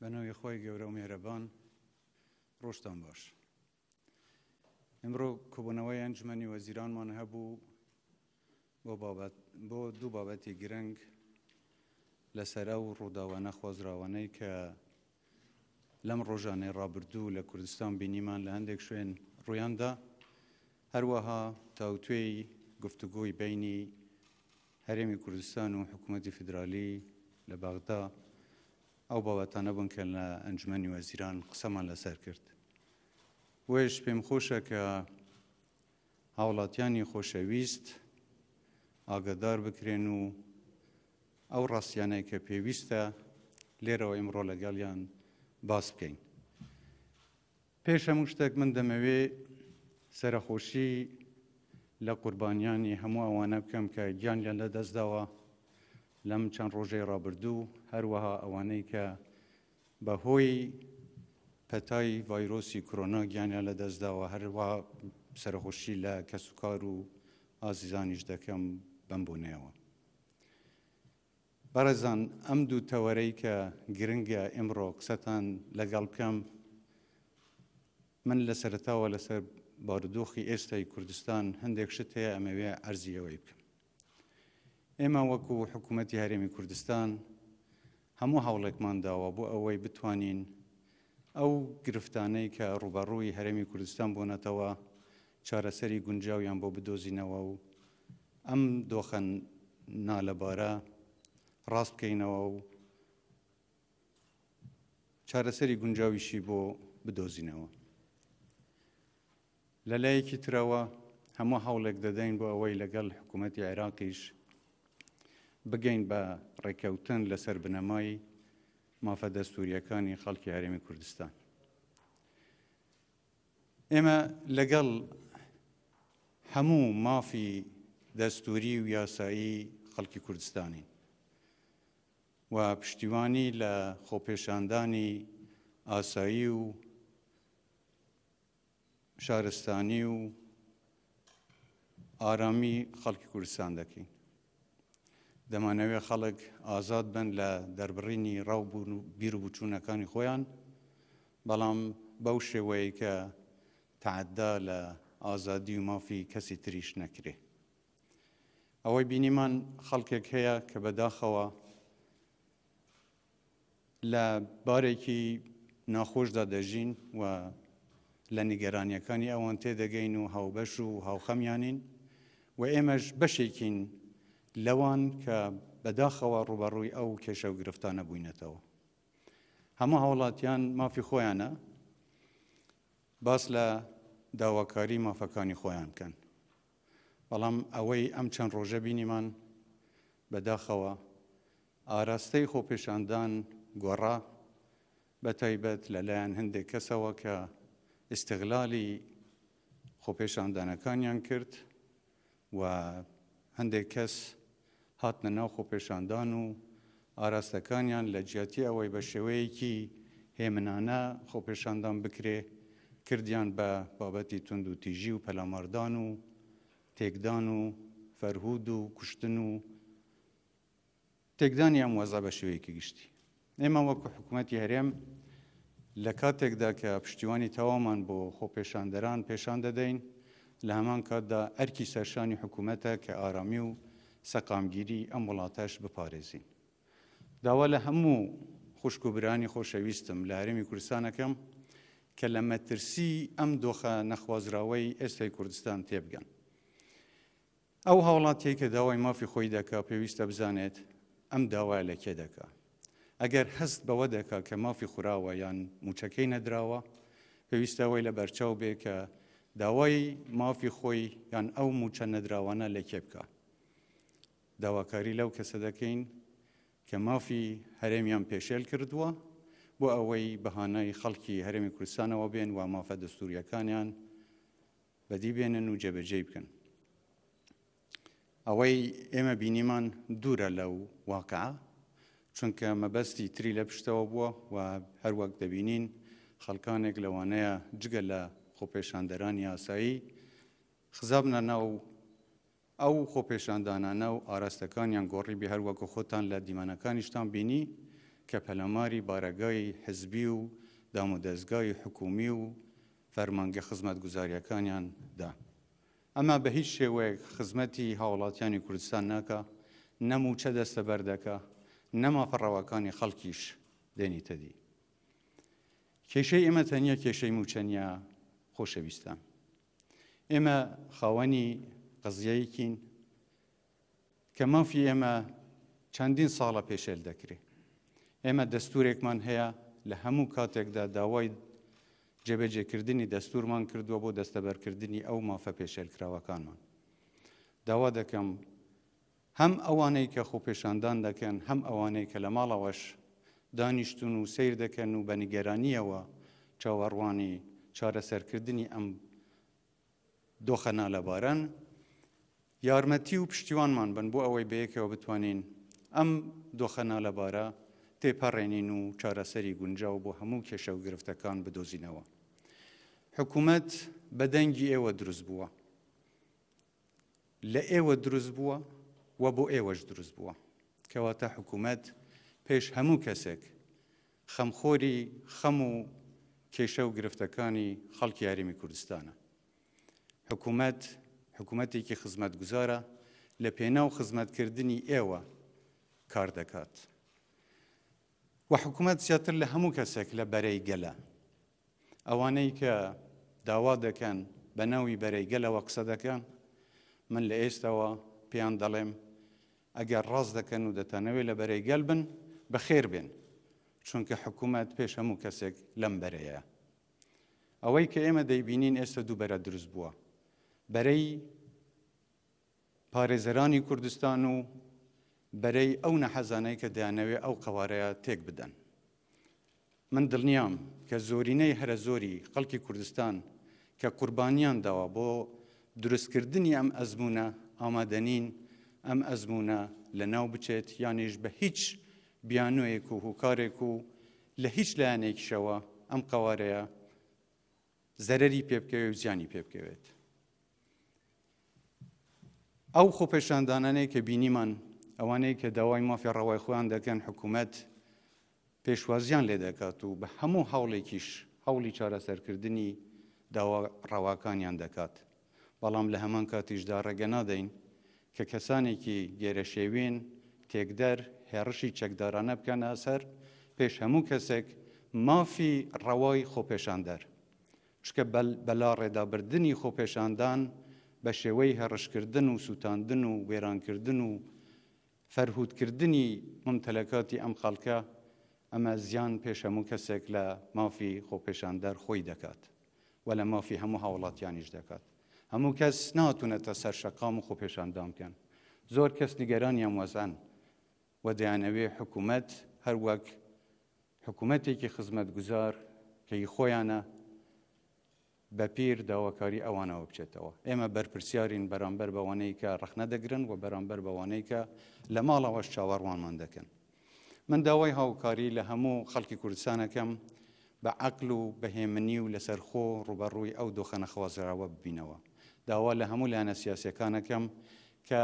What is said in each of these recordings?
بەنەوەی خۆی گەورە و مێرەبان ڕۆشتان باش. ئەمڕۆ کۆبوونەوەی ئەنجمەنی وەزیرانمان هەبوو بۆ دوو بابەتی گرنگ لەسرە و ڕووداوانە خۆزراوانەی کە لەم ڕۆژانەی ڕابردوو لە کوردستان بینیمان لە هەندێک شوێن ڕوویاندا هەروەها تاوتێی گفتوگۆی بینی هەرێمی کوردستان و حکوومەتی فدرالی لە باغدا ئەو بابەتانە بوون کە لە ئەنجمەنی وەزیران قسەمان لەسەر کرد. وێش پێم خۆشە کە هاوڵاتیانی خۆشەویست ئاگدار بکرێن و ئەو ڕاستیانەیە کە پێویستە لێرەوە ئمڕۆ لەگەڵیان باس بکەین. پێش هەموو شتێک من دەمەوێ سەرەخۆشی لە قوربانیانی هەموو ئەوانە بکەم کە گیانیان لە دەستداوە لەم چەند ڕۆژەی ڕابردوو هەروەها ئەوانەی کە بە هۆی پەتای ڤایرۆسی کۆنا گیانیان لە دەستداوە هەروە سەرخۆشی لە کەسوکار و ئازیزانیش دەکەم بم بۆنەوە. بەرەزان ئەم دوو تەوەرەی کە گرنگە ئمڕۆ قسەتان لەگەڵ بکەم من لە سەرتاوە لەسەر باودۆخی ئێستای کوردستان هەندێک شت هەیە ئەمەوێ ئەرزیەوەی بکەم. ئێمە وەکو حکوومەتتی هەرێمی کوردستان هەموو هەوڵێکمان داوە بۆ ئەوەی بتوانین ئەو گرفتانەی کە ڕوبەڕووی هەرێمی کوردستان بۆنەتەوە چارەسەری گونجاویان بۆ بدۆزینەوە و ئەم دۆخەن نالەبارە ڕاست بکەینەوە و چارەسەری گونجاویشی بۆ بدۆزینەوە. لە لایەکی ترەوە هەموو هەوڵێک دەدەین بۆ ئەوەی لەگەڵ حکوومەتتی عێراقیش بگەین بە ڕێکەوتن لەسەر بنەمای مافەدە سووریەکانی خەڵکی هەرێمی کوردستان. ئێمە لەگەڵ هەموو مافی دەستوری و یاسایی خەڵکی کوردستانی و پشتیوانی لە خۆپێشاندانی ئاسایی و شارستانی و ئارامی خەڵکی کوردستان دەکەین. دەمانەوێت خەڵک ئازاد بن لە دەربڕینی ڕاوبوون و بیر و بچوونەکانی خۆیان بەڵام بەو شێوەیە کە تعدا لە ئازادی و مافی کەسی تریش نەکرێ. ئەوەی بینیمان خەڵکێک هەیە کە بەداخەوە لە بارێکی ناخۆشدا دەژین و لە نیگەرانیەکانی ئەوان تێدەگەین و هاوبەش و هاوخەمیانین و ئێمەش بەشێکین لەوان کە بەداخەوە ڕوبەڕووی ئەو کێشە و گرفتانە بووینەتەوە. هەموو هاوڵاتیان مافی خۆیانە باس لە داواکاری مافەکانی خۆیان بکەن. بەڵام ئەوەی ئەم چەند ڕۆژە بینیمان بەداخەوە ئاراستەی خۆپێشاندان گۆڕا بە تایبەت لەلایەن هەندێک کەسەوە کە استغلالی خۆپێشاندانەکانیان کرد و هەندێک کەس هاتنە ناوخۆپێشاندان و ئاراستەکانیان لە جیاتی ئەوەی بە شێوەیەکی هێمنانە خۆپێشاندان بکرێ کردیان بە بابەتی تونند و تیژی و پەلاماردان و تێکدان و فەرهود و کوشتن و تێکدانیان وەزا بە شوەیەکی گشتی ئێمە وەکو حکوومەتتی هەرێم لە کاتێکدا کە پشتیوانی تەوامان بۆ خۆپێشاندەران پێشان دەدەین لە هەمان کاتدا ئەرکی سەرشانی حکوومەتە کە ئارامی و سەقامگیری ئەم وڵاتەش بپارێزین. داوا لە هەموو خوشکوبرانی خۆشەویستم لە هەرمی کوردستانەکەم کە لە مەترسی ئەم دۆخە نەخوازراوەی ئێستای کوردستان تێبگەن. ئەو هاوڵاتەیە کە داوای مافی خۆی دەکا پێویستە بزانێت ئەم داوای لەکێ دەکا. ئەگەر هەست بەوە دەکا کە مافی خوراوە یان موچەکەی نەدراوە، پێویستەوەی لە بەرچاو بێ کە داوای مافی خۆی یان ئەو موچە نەدراوانە لەکێ بکات. داواکاری لەو کەسە دەکەین کە مافی هەرێمیان پێشێل کردووە بۆ ئەوەی بەهانەی خەڵکی هەرێمی کوردستانەوە بێن و مافە دەستوریەکانیان بەدی بێنن و جێبەجێ بکەن. ئەوەی ئێمە بینیمان دوورە لەو واقع چونکە مەبەستی تری لە پشتەوە بووە و هەروەک دەبینین خەڵکانێک لەوانەیە جگە لە خۆپێشاندەرانی یاسایی خزاب نە ناو ئەو خۆپێشاندانانە و ئاراستەکانیان گۆڕی بێ هەروەکو خۆتان لە دیمانەکانیشتان بینی کە پەلەماری بارەگای حزبی و دامودەستگای حکومی و فەرمانگە خزمەت گوزاریەکانیاندا. ئەمە بە هیچ شێوەیەک خزمەتی هاوڵاتیانی کوردستان ناکە نەموچە دەستە بەردەکە نەما فڕەوەکانی خەڵکیش دێنیتە دی. کێشەی ئێمە تەنیا کێشەی موچەنیا خۆشەویستان. ئێمە خاوەنی قزیەیەکین کە مەفی ئێمە چەندین ساڵە پێشێل دەکرێت ئێمە دەستورێکمان هەیە لە هەموو کاتێکدا داوای جێبەجێکردنی دەستورمان کردووە بۆ دەستەبەرکردنی ئەو مافە پێشێلکراوەکانمان داوا دەکەم هەم ئەوانەی کە خۆپێشاندان دەکەن هەم ئەوانەی کە لە ماڵەوەش دانیشتون و سیر دەکەن و بە نیگەرانیەوە چاوەڕوانی چارەسەرکردنی ئەم دۆخەنا لە باران یارمەتی و پشتیوانمان بن بۆ ئەوەی بەیەکەوە بتوانین ئەم دۆخەنا لەبارە تێپەڕێنین و چارەسەری گونجاو بۆ هەموو کێشە و گرفتەکان بدۆزینەوە. حکوومەت بەدەنگی ئێوە دروست بووە. لە ئێوە دروست بووە و بۆ ئێوەش دروست بووە کەواتە حکوومەت پێش هەموو کەسێک خەمخۆری خەم و کێشە و گرفتەکانی خەڵکی یاریمی کوردستانە. حکوومەت حکوومەتێکی خزمەتگوزارە لە پێناو خزمەتکردنی ئێوە کار دەکات. و حکوومەت زیاتر لە هەموو کەسێک لە بەرەی گەلە. ئەوانەی کە داوا دەکەن بە ناوی بەرەی گەلەوە قسە دەکەن من لە ئێستەوە پێیان دەڵێم ئەگەر ڕاست دەکەن و دەتەنەوێت لە بەرەی گەل بن بە خێر بێن چونکە حکوومەت پێش هەموو کەسێک لەم بەرەیە. ئەوەی کە ئێمە دەیبینین ئێستا دووبەرە دروست بووە. بەرەی پارێزەرانی کوردستان و بەرەی ئەو نەحەزانەی کە دەیانەوێ ئەو قوارەیە تێک بدەن. من دڵنیام کە زۆرینەی هەرە زۆری خەڵکی کوردستان کە قوربانیان داوا بۆ دروستکردنی ئەم ئەزمونە ئامادەنین ئەم ئەزمونە لە ناو بچێت یانیش بە هیچ بیانوەیەک و هوکارێک و لە هیچ لایەنێکشەوە ئەم قوارەیە زەرری پێبکەوێت و زیانی پێبکەوێت. ئەو خۆپەشاندانانەیە کە بینیمان ئەوانەی کە داوای مافی ڕەوای خۆیان دەکەن حکوومەت پێشوازیان لێ دەکات و بە هەموو هەوڵێکیش هەوڵی چارەسەرکردنی داوا ڕەواکانیان دەکات. بەڵام لە هەمان کاتیشدا ڕێگە نادەین کە کەسانێکی گێرەشێوین تێکدەر هێڕشی چەکدارانە بکەنە سەر پێش هەموو کەسێک مافی ڕەوای خۆپێشاندەر. شکە بەلا ڕێدابردننی خۆپێشاندان، بە شێوەی هەڕشکردن و سووتاندن و وێرانکردن و فەرهودکردنی ممتەلەکاتی ئەم خەڵکە ئەمە زیان پێش هەموو کەسێک لە مافی خۆپێشاندەر خۆی دەکات و لە مافی هەموو هاوڵاتیانیش دەکات هەموو کەس ناتونەتە سەر شەقام و خۆپێشاندان بکەن زۆر کەس دیگەرانیان وەزان و دەیانەوێ حکوومەت هەروەک حکوومەتێکی خزمەت گوزار کە خۆیانە بەپیر داواکاری ئەوانەوە بچێتەوە ئێمە بەرپرسیارین بەرامبەر بەوانەی کە ڕخنەدەگرن و بەرامبەر بەوانەی کە لە ماڵەوەش چاوەڕوانمان دەکەن من داوای هاوکاری لە هەموو خەڵکی کوردستانەکەم بە عقل و بەهێمنی و لەسەرخۆ ڕوبەڕووی ئەو دۆخەنە خوازراوە ببینەوە داوا لە هەموو لاەنە سیاسەکانەکەم کە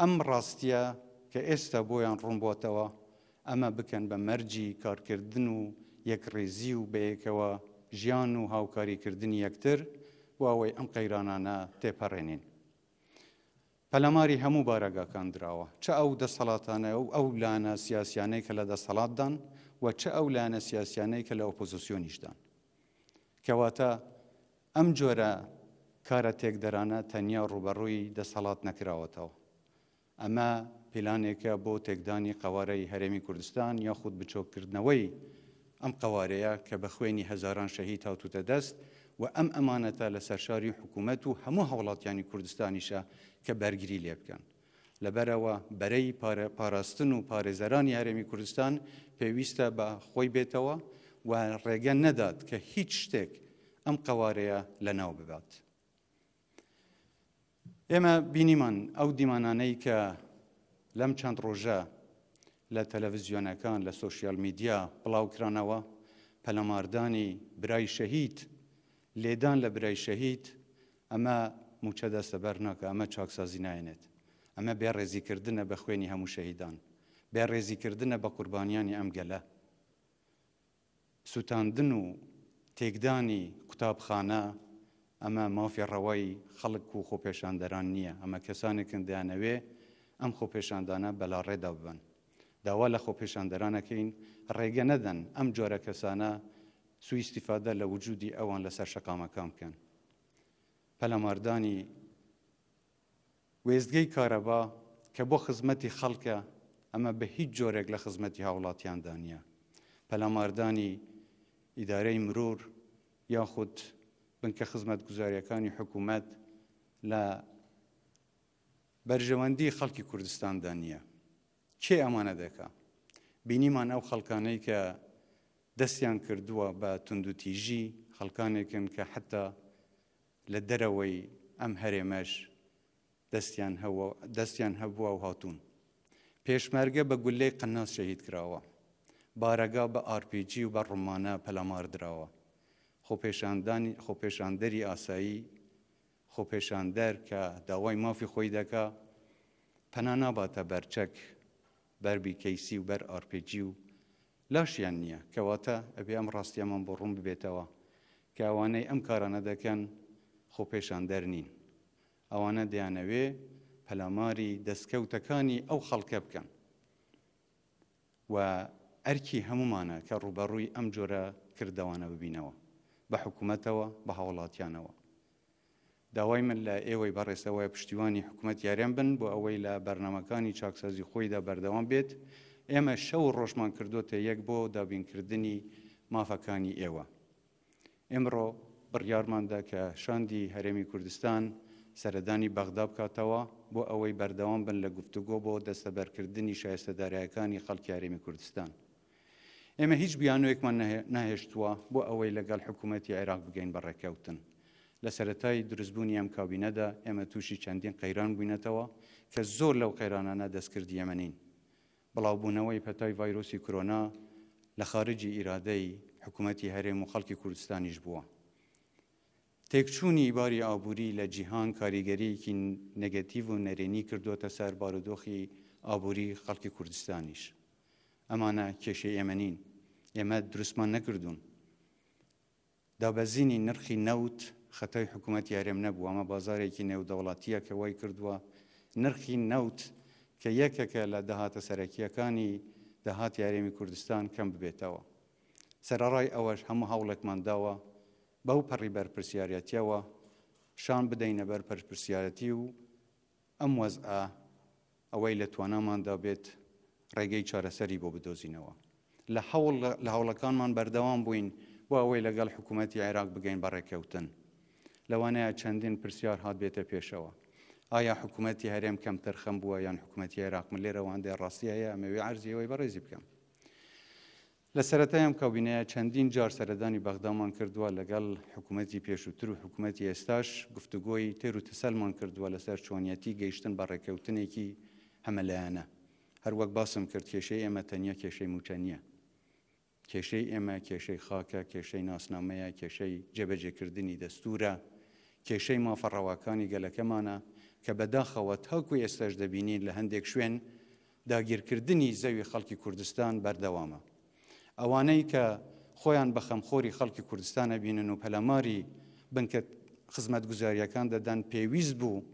ئەم ڕاستیە کە ئێستا بۆیان ڕوونبووتەوە ئەمە بکەن بە مەرجی کارکردن و یەکڕێزی و بەیەکەوە ژیان و هاوکاریکردنی یەکتر و ئەوەی ئەم قەیرانانە تێپەڕێنین. پەلەماری هەموو بارەگاکان درراوە چە ئەو دەسەڵاتانە و ئەو لانە سیاسیانەی کە لە دەسەڵاتدان و چە ئەو لانە سیاسیانەی کە لە ئۆپۆزیسیۆنیشدان. کەواتە ئەم جۆرە کارە تێکدەرانە تەنیا ڕوبەڕووی دەسەڵات نەکراوەتەوە. ئەمە پلانێکە بۆ تێکدانی قوارەی هەرێمی کوردستان یاخود بچۆکردنەوەی ئەم قوارەیە کە بە خوێنی هزاران شەهید هاتوتە دەست و ئەم ئەمانەتە لە سەرشاری حکوومەت و هەموو هەوڵاتیانی کوردستانیشە کە بەرگری لێ بکەن. لەبەرەوە بەرەی پاراستن و پارێزەرانی یارێمی کوردستان پێویستە بە خۆی بێتەوە و ڕێگە نەدات کە هیچ شتێک ئەم قوارەیە لەناو ببات. ئێمە بینیمان ئەو دیمانانەی کە لەم چەند ڕۆژە لە تەلەڤزیۆنەکان لە سوسیال میدیا بڵاوکرانەوە پەلەماردانی برای شەهید لێدان لە برای شەهید ئەمە موچە دەستە بەر ناکە ئەمە چاکسازی نایەنێت ئەمە بێ ڕێزیکردنە بە خوێنی هەموو شەهیددان بێ ڕێزیکردنە بە قوربانیانی ئەم گەلە سووتاندن و تێکدانی قوتابخانە ئەمە مافی ڕەوەی خەڵک و خۆپێشاندەران نییە ئەمە کەسانێکن دیانەوێ ئەم خۆپێشاندانە بەلا ڕێدا ببن داوا لە خۆپێشاندەرانە کەین ڕێگە نەدەن ئەم جۆرە کەسانە سوئیسیفادە لە وجودی ئەوان لەسەر شەقامەکان بکەن. پەلەماردانی وێزگەی کارەبا کە بۆ خزمەتی خەڵکە ئەمە بە هیچ جۆرێک لە خزمەتی هاوڵاتیاندا نیە. پەلەماردانی ئیدارەی مرۆر یاخود بنکە خزمەت گوزاریەکانی حکوومەت لە بەرژەوەندی خەڵکی کوردستاندا نییە. کێ ئەمانە دەکا بینیمان ئەو خەڵکانەی کە دەستیان کردووە بە تونندوتیژی خەڵکانێکن کە حتا لە دەرەوەی ئەم هەرێمەش دەستیان هەبووە و هاتوون پێشمەرگە بە گولەی قەناس شەهید کراوە بارەگا بە RPG و بە ڕمانە پەلامار درراوە خۆپێشاندەری ئاسایی خۆپێشاندەر کە داوای مافی خۆی دەکا پەنا ناباتە بەرچەک بەربی کەیسی و بەر ئارپجی و لاشیان نییە کەواتە ئەبێ ئەم ڕاستیەمان بۆ ڕوون ببێتەوە کە ئەوانەی ئەم کارانە دەکەن خۆ پێشان دەرنین ئەوانە دەیانەوێ پەلاماری دەستکەوتەکانی ئەو خەڵکە بکەن و ئەرکی هەمومانە کە ڕوبەڕووی ئەم جۆرە کردەوانە ببینەوە بە حکوومەتەوە بە هاوڵاتیانەوە داوای من لە ئێوەی بەڕێستەوەی پشتیوانی حکوومەت یاریان بن بۆ ئەوەی لە بەرنەمەکانی چاکسازی خۆیدا بەردەوام بێت ئێمە شەو ڕۆژمان کردوتە یەک بۆ دابینکردنی مافەکانی ئێوە. ئێمڕۆ بڕیارماندا کە شاندی هەرێمی کوردستان سەردانی بەغدا بکاتەوە بۆ ئەوەی بەردەوام بن لە گفتوگۆ بۆ دەستەبەرکردنی شایستەدارایەکانی خەڵکی هەرێمی کوردستان. ئێمە هیچ بیانوێکمان نهێشتووە بۆ ئەوەی لەگەڵ حکوومەتتی عێراق بگەین بەڕێکەوتن. لە سەتای دروستبوونی ئەم کابینەدا ئێمە تووشی چەندین قەیران بووینەتەوە کە زۆر لەو قەیرانانە دەستکرد ئەمەین. بڵاوبوونەوەی پەتای ڤایرۆسی کۆنا لە خارجی ئیرادەی حکوومەتی هەرێم و خەڵکی کوردستانیش بووە. تێکچوونی ئیباری ئابووری لە جیهان کاریگەریەکی نەگەتیڤ و نەرێنی کردوتە سەر بارودۆخی ئابووری خەڵکی کوردستانیش. ئەمانە کێشەی ئێمەنین، ئێمە دروستمان نەکردوون. دابەزینی نرخی نەوت خەتای حکوومەت یارم نەبوو ئەمە بازارێکی نێودەوڵاتیە کە وای کردووە نرخی نەوت کە یەکێکە لە دەهاتە سەرەکیەکانی دەهات یارێمی کوردستان کەم ببێتەوە. سەرڕای ئەوەش هەموو هەوڵێکمان داوە بەو پەڕی بەرپسیارەتیەوە شان بدەینە بەر پەرپسیارەتی و ئەم وەزعە ئەوەی لە تواناماندا بێت ڕێگەی چارەسەری بۆ بدۆزینەوە. لە هەوڵ لە هەوڵەکانمان بەردەوام بووین بۆ ئەوەی لەگەڵ حکوومەتتی عێراق بگەین بەڕێکەوتن. لەوانەیە چەندین پرسیار هات بێتە پێشەوە. ئایا حکوومەتتی هەرێم کەم ترخەم بووە یان حکوومەتتی عێراقمە لێرەواندێ ڕاستیەیە ئەمەوێ ئەرزیەوەی بەڕێزی بکەم. لە سەتایم کابینەیە چەندین جار سەردانی بەغدامان کردووە لەگەڵ حکوومەتتی پێشووتر و حکوومەتتی ئێستاش گفتوگۆی تێر و تسەلمان کردووە لەسەر چۆنیەتی گەیشتن بە ڕێکەوتنێکی هەمەلایەنە. هەر وەک باسم کرد کێشەی ئێمە تەنیا کێشەی موچەنیە. کێشەی ئێمە کێشەی خاکە کێشەی ناسنامەیە کێشەی جێبەجێکردنی دەستورە، کێشەی مافەڕەواکانی گەلەکەمانە کە بەداخەوە تاکو ئێستاش دەبینین لە هەندێک شوێن داگیرکردنی زەوی خەڵکی کوردستان بەردەوامە. ئەوانەی کە خۆیان بە خەمخۆری خەڵکی کوردستانە بینن و پەلەماری بنکە خزمەت گوزاریەکان دەدەن پێویست بوو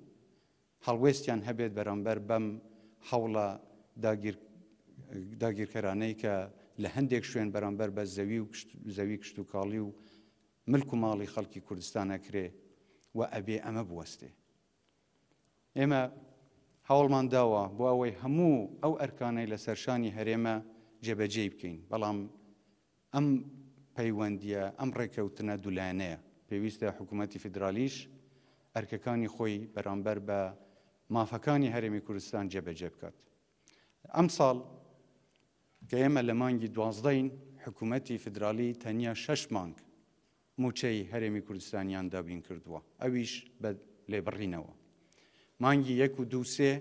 هەڵوێستیان هەبێت بەرەمبەر بەم هەوڵە داگیرکەرانەی کە لە هەندێک شوێن بەرەمبەر بە زەوی و زەوی کشت و کاڵی و ملک و ماڵی خەڵکی کوردستانە کرێ وەئەبێ ئەمە بوەستێ ئێمە هەوڵمان داوە بۆ ئەوەی هەموو ئەو ئەرکانەی لە سەرشانی هەرێمە جێبەجێ بکەین بەڵام بلام ام ئەم ام دولانەیە پێویستە حکوومەتتی فیدرالیش ئەرکەکانی خۆی بەرامبەر بە مافەکانی هەرێمی کوردستان جێبەجێ بکات. ئەم ساڵ کە ئێمە لە مانگی دوازدەین حکوومەتتی فدرالی تەنیا شش مانگ موچەی هەرێمی کوردستانیان دابین کردووە ئەویش بە لێبڕینەوە مانگی یەک و دووسێ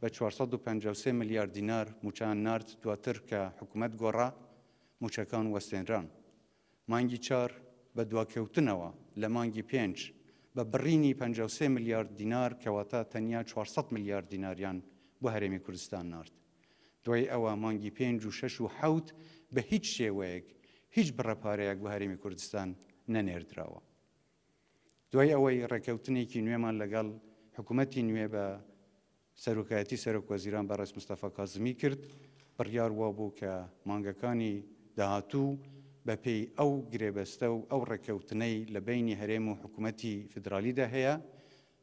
بە 453 ملیار دینار موچان نرد دواتر کە حکوومەت گۆڕا موچەکان وەستێنران مانگی چار بە دواکەوتنەوە لە مانگی پێنج بە بڕینی 53 میلیارد دینار کەواتە تەنیا 400 میلیارد دیناریان بۆ هەرێمی کوردستان نرد دوای ئەوە مانگی پێنج و شش و حوت بە هیچ شێوەیەک هیچ بڕەپارەیەک بۆ هەرێمی کوردستان نەنێردراوە. دوای ئەوەی ڕێکەوتنێکی نوێمان لەگەڵ حکوومەتی نوێ بە سەرۆکایەتی سەرۆکوەزیران بە ڕست مستەفا کازمی کرد بڕیار وا بوو کە مانگەکانی داهاتوو بە پێی ئەو گرێبەستە و ئەو ڕێکەوتنەی لە بینی هەرێم و حکوومەتی فدرالیدا هەیە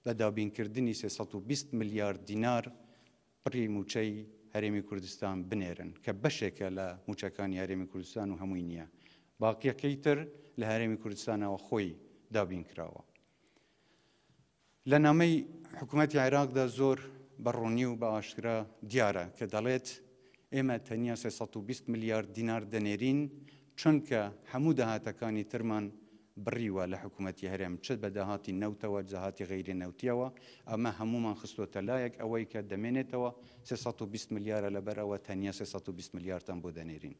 بە دابینکردنی 320 میلیارد دینار پڕی موچەی هەرێمی کوردستان بنێرن کە بەشێکە لە موچەکانی هەرێمی کوردستان و هەمووی نییە باقیەکەی تر لە هەرێمی کوردستانەوە خۆی دابین کراوە. لە نامەی حکوومەتی عێراقدا زۆر بەڕوونی و بە ئاشکرا دیارە کە دەڵێت ئێمە تەنیا 120 میلیارد دینار دەنێرین چونکە هەموو داهاتەکانی ترمان بڕیوە لە حکوومەتتی هەرێم چ بە داهاتی نەوتەوە جەهاتی غیری نەوتیەوە ئەمە هەمومان خستۆتە لایەک ئەوەی کە دەمێنێتەوە 120 میلیارە لەبەرەوە تەنیا 120 میلیاردان بۆ دەنێرین.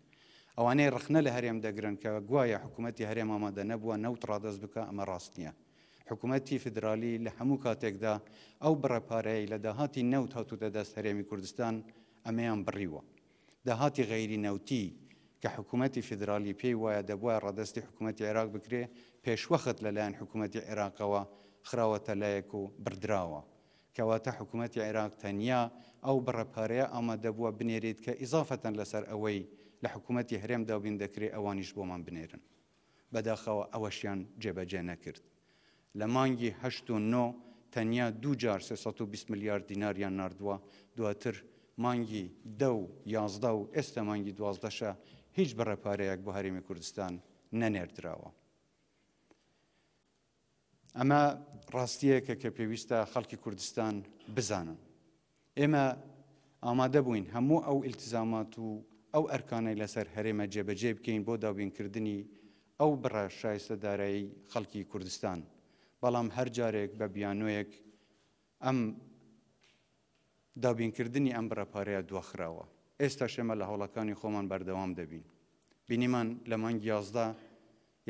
ئەوانەی ڕخنە لە هەرێم دەگرن کە گوایە حکوومەتتی هەرێم ئامادە نەبووە نەوتڕ دەست بکە ئەمە ڕاست نییە. حکوومەتتی فدرالی لە هەموو کاتێکدا ئەو بڕەپارەی لە داهاتی نەوت هاتوودە دەست هەرێمی کوردستان ئەمەیان بڕیوە. داهاتی غەیری نەوتی کە حکوومەتتی فدرالی پێی وایە دەبواە ڕەدەستی حکوومەتتی عێراق بکرێ پێشوەخت لەلایەن حکوومەتتی عێراقەوە خراوەتە لایەک و بردراوە. کەواتە حکوومەتتی عێراق تەنیا ئەو بڕەپارەیە ئامادەبووە بنێریت کە ئیزافەتەن لەسەر ئەوەی لە حکوومەتی هەرێمدا بین دەکرێت ئەوانیش بۆمان بنێرن بەداخەوە ئەوەشیان جێبەجێ نەکرد لە مانگی ه تەنیا دو جار 320 میلیارد دیناریان نردووە دواتر مانگی دە و یازدا و ئێستا مانگی دوازدەشە هیچ بەڕێپارەیەک بۆ هەرمی کوردستان نەنێردراوە. ئەمە ڕاستیەکە کە پێویستە خەڵکی کوردستان بزانن. ئێمە ئامادە بووین هەموو ئەو التزامات و ئەو ئەرکانەی لەسەر هەرێمە جێبەجێ بکەین بۆ داوینکردنی ئەو بڕە شایستە دارایی خەڵکی کوردستان. بەڵام هەر جارێک بە بیانۆیەک ئەم دابینکردنی ئەم بڕەپارەیە دوخراوە. ئێستا شێمە لە هەوڵەکانی خۆمان بەردەوام دەبین. بینیمان لە مانگ یازدا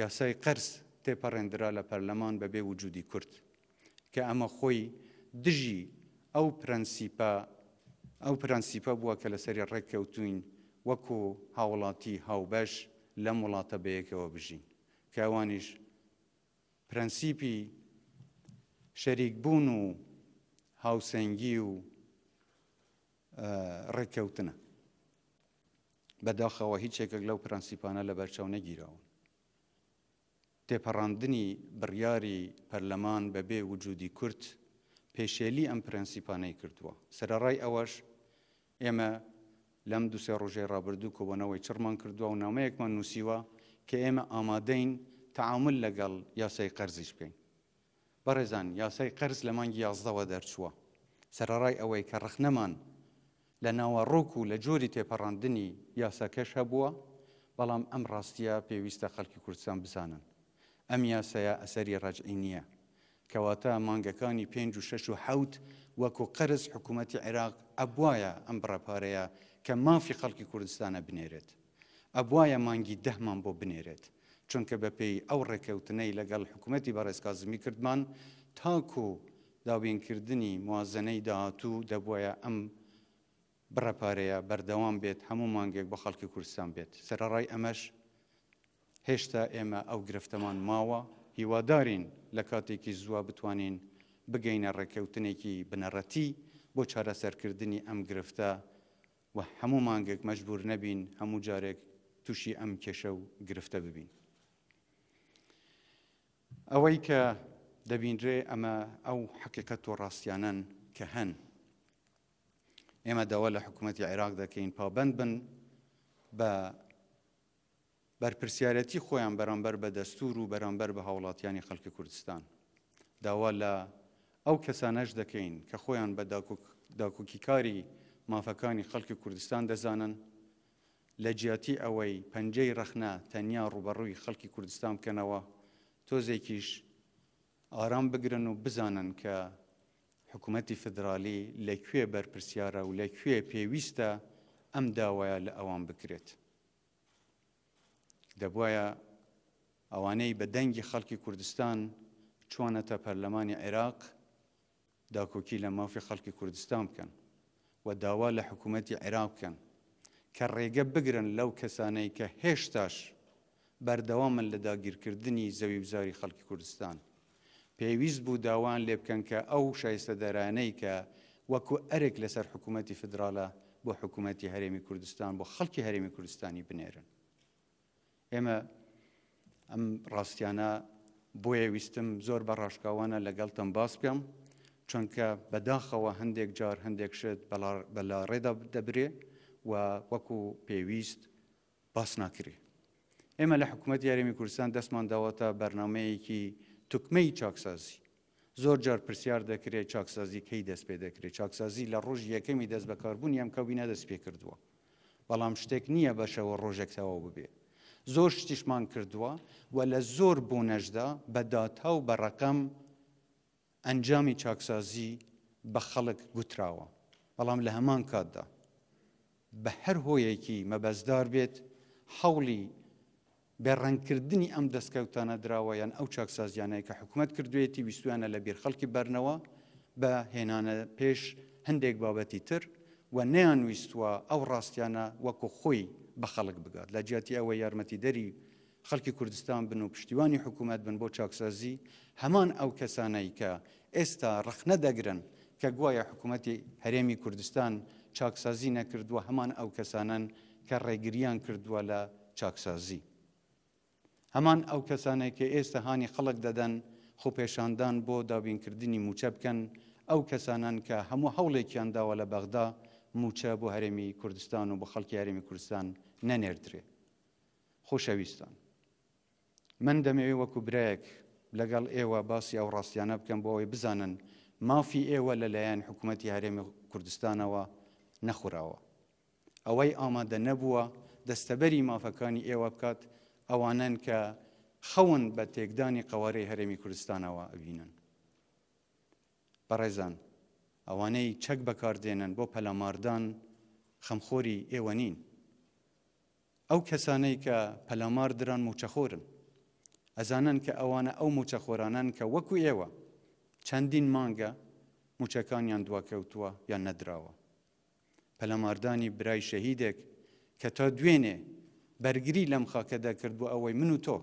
یاسای قەرس تێپەڕێندرا لە پەرلەمان بەبێ وجودی کورد کە ئەمە خۆی دژی ئەو پرەنسیپە ئەو پرەنسیپە بووە کە لەسەری ڕێککەوتوین وەکو هاوڵاتی هاوبەش لەم وڵاتە بەیەکەوە بژین کاوانیش پرەنسیپی شەریکبوون و هاوسەنگی و ڕێککەوتنە بەداخەوە هیچێکێک لەو پرەنسیپانە لە بەرچاو نەگیراون تێپەڕاندنی بڕیاری پەرلەمان بەبێ وجودی کورت پێشێلی ئەم پرەنسیپانەی کردووە سەرڕای ئەوەش ئێمە لەم دوسێ ڕژەی ڕابردوو کۆبنەوەی چرمان کردووە و نامەیەکمان نووسیوە کە ئێمە ئامادەین تعامل لەگەڵ یاسای قەرزیش بکەین. بەڕێزان یاسای قەرز لە مانگی یازدەوە دەرچووە. سەرڕای ئەوەی کە ڕخنەمان لە ناوەڕووک و لە جۆری تێپەڕاندنی یاساکەش هەبووە، بەڵام ئەم ڕاستیە پێویستە خەڵکی کوردستان بزانن. ئەم یاسەیە ئەسەری ڕاجعی نییە. کەواتە مانگەکانی پێنج و شش و حوت وەکو قەرز حکوومەتتی عێراق ئەبواە ئەم بڕەپارەیە کە مافی خەڵکی کوردستانە بنێرێت ئەبواە مانگی دەمان بۆ بنێرێت چونکە بە پێی ئەو ڕێکەوتنەی لەگەڵ حکوومەتتی بەڕێزکازمی کردمان تاکو داوینکردنی موازنەی داهاتوو دەبواە ئەم بڕەپارەیە بەردەوام بێت هەموو مانگێک بە خەڵکی کوردستان بێت سەرڕای ئەمەش هێشتا ئێمە ئەو گرفتەمان ماوە هیوادارین لە کاتێکی زووە بتوانین بگەینە ڕێکەوتنێکی بنەڕەتی بۆ چارەسەرکردنی ئەم گرفتە و هەموو مانگێک مەجبور نەبین هەموو جارێک تووشی ئەم کێشە و گرفتە ببین. ئەوەی کە دەبینرێ ئەمە ئەو حەقیقەت و ڕاستیانەن کە هەن. ئێمە داوا لە حکوومەتی عێراق دەکەین پابند بن بە بەرپرسیارەتی خۆیان بەرامبەر بە دەستور و بەرامبەر بە هاوڵاتیانی خەڵکی کوردستان. داوا لە ئەو کەسانەش دەکەین کە خۆیان بە داکوکیکاری مافەکانی خەڵکی کوردستان دەزانن لە جیاتی ئەوەی پەنجەی ڕەخنا تەنیا ڕوبەڕووی خەڵکی کوردستان بکەنەوە تۆزێکیش ئارام بگرن و بزانن کە حکوومەتی فدرالی لەکوێ بەرپرسیارە و لەکوێ پێویستە ئەم داوایە لە ئەوان بکرێت. دەبواە ئەوانەی بە دەنگی خەڵکی کوردستان چۆنەتە پەرلەمانی عێراق داکۆکی لە مافی خەڵکی کوردستان بکەن. و داوا لە حکوومەتتی عێراق بکەن کە ڕێگە بگرن لەو کەسانەی کە هێشتاش بەردەوامن لە داگیرکردنی زەوی بزاری خەڵکی کوردستان پێویست بوو داوان لێ بکەن کە ئەو شایستەدەرانەی کە وەکو ئەرێک لەسەر حکوومەتتی فدرالە بۆ حکوومەتتی هەرێمی کوردستان بۆ خەڵکی هەرێمی کوردستانی بنێرن ئێمە ئەم ڕاستیانە بۆیە ویستم زۆر بە ڕاشکاوانە لەگەڵتم باس بکەم چونکە بەداخەوە هەندێک جار هەندێک شت بەلا ڕێدا دەبرێ و وەکو پێویست باس ناکرێ. ئێمە لە حکوومەت یاریمی کوردستان دەستمان داوەتە بەرنمەیەکی توکمەی چاکسازی. زۆر جار پرسیار دەکرێت چاکسازی کەی دەست پێ دەکرێت چاکسازی لە ڕۆژ یەکەمی دەست بەکاربوون ئەم کەوینە دەست پێ کردووە. بەڵام شتێک نییە بەشەوە ڕۆژێک تەواو ببێ. زۆر شتیشمان کردووە و لە زۆر بۆ نەژدا بەداتا و بەڕقەم ئەنجامی چاکسازی بە خەڵک گوتراوە بەڵام لە هەمان کاتدا بە هەر هۆیەکی مەبەزدار بێت حوڵی بێڕەنکردنی ئەم دەستکەوتانە دراوە یان ئەو چاکسازیانەیە کە حکوومەت کردوێتی ویستوانە لە بیرخەڵکی بەرنەوە بە هێنانە پێش هەندێک بابەتی تر و نەیان ویستوە ئەو ڕاستیانە وەکو خۆی بە خەڵک بگات لە جیاتی ئەوە یارمەتی دەری خەڵکی کوردستان بن و پشتیوانی حکوومەت بن بۆ چاکسازی هەمان ئەو کەسانەی کە ئێستا ڕخنە دەگرن کە گوایە حکوومەتی هەرێمی کوردستان چاکسازی نەکردووە هەمان ئەو کەسانن کە ڕێگریان کردووە لە چاکسازی. هەمان ئەو کەسانێک کە ئێستا هاانی خەڵک دەدەن خۆپێشاندان بۆ دابینکردنی موچە بکەن ئەو کەسانان کە هەموو هەوڵێکیان داوە لە بەغدا موچە بۆ هەرێمی کوردستان و بە خەڵکی هەرێمی کوردستان نەنێردرێ. خۆشەویستان. من دەمەوێ وەکو برایەک لەگەڵ ئێوە باسی ئەو ڕاستیانە بکەم بۆ ئەوەی بزانن مافی ئێوە لەلایەن حکوومەتتی هەرێمی کوردستانەوە نەخوراوە. ئەوەی ئامادە نەبووە دەستەبەری مافەکانی ئێوە بکات ئەوانن کە خەون بە تێکدانی قوارەی هەرێمی کوردستانەوە ئەبینن. بەڕێزان ئەوانەی چەک بەکاردێنن بۆ پەلاماردان خەمخۆری ئێوە نین. ئەو کەسانەی کە پەلامار دران موچەخۆرن. ئەزانن کە ئەوانە ئەو موچەخۆرانان کە وەکو ئێوە چەندین مانگە موچەکانیان دواکەوتووە یان نەدراوە. پەلەماردانی برای شەهیدێک کە تا دوێنێ بەرگری لەم خاکە دەکردبوو ئەوەی من و تۆ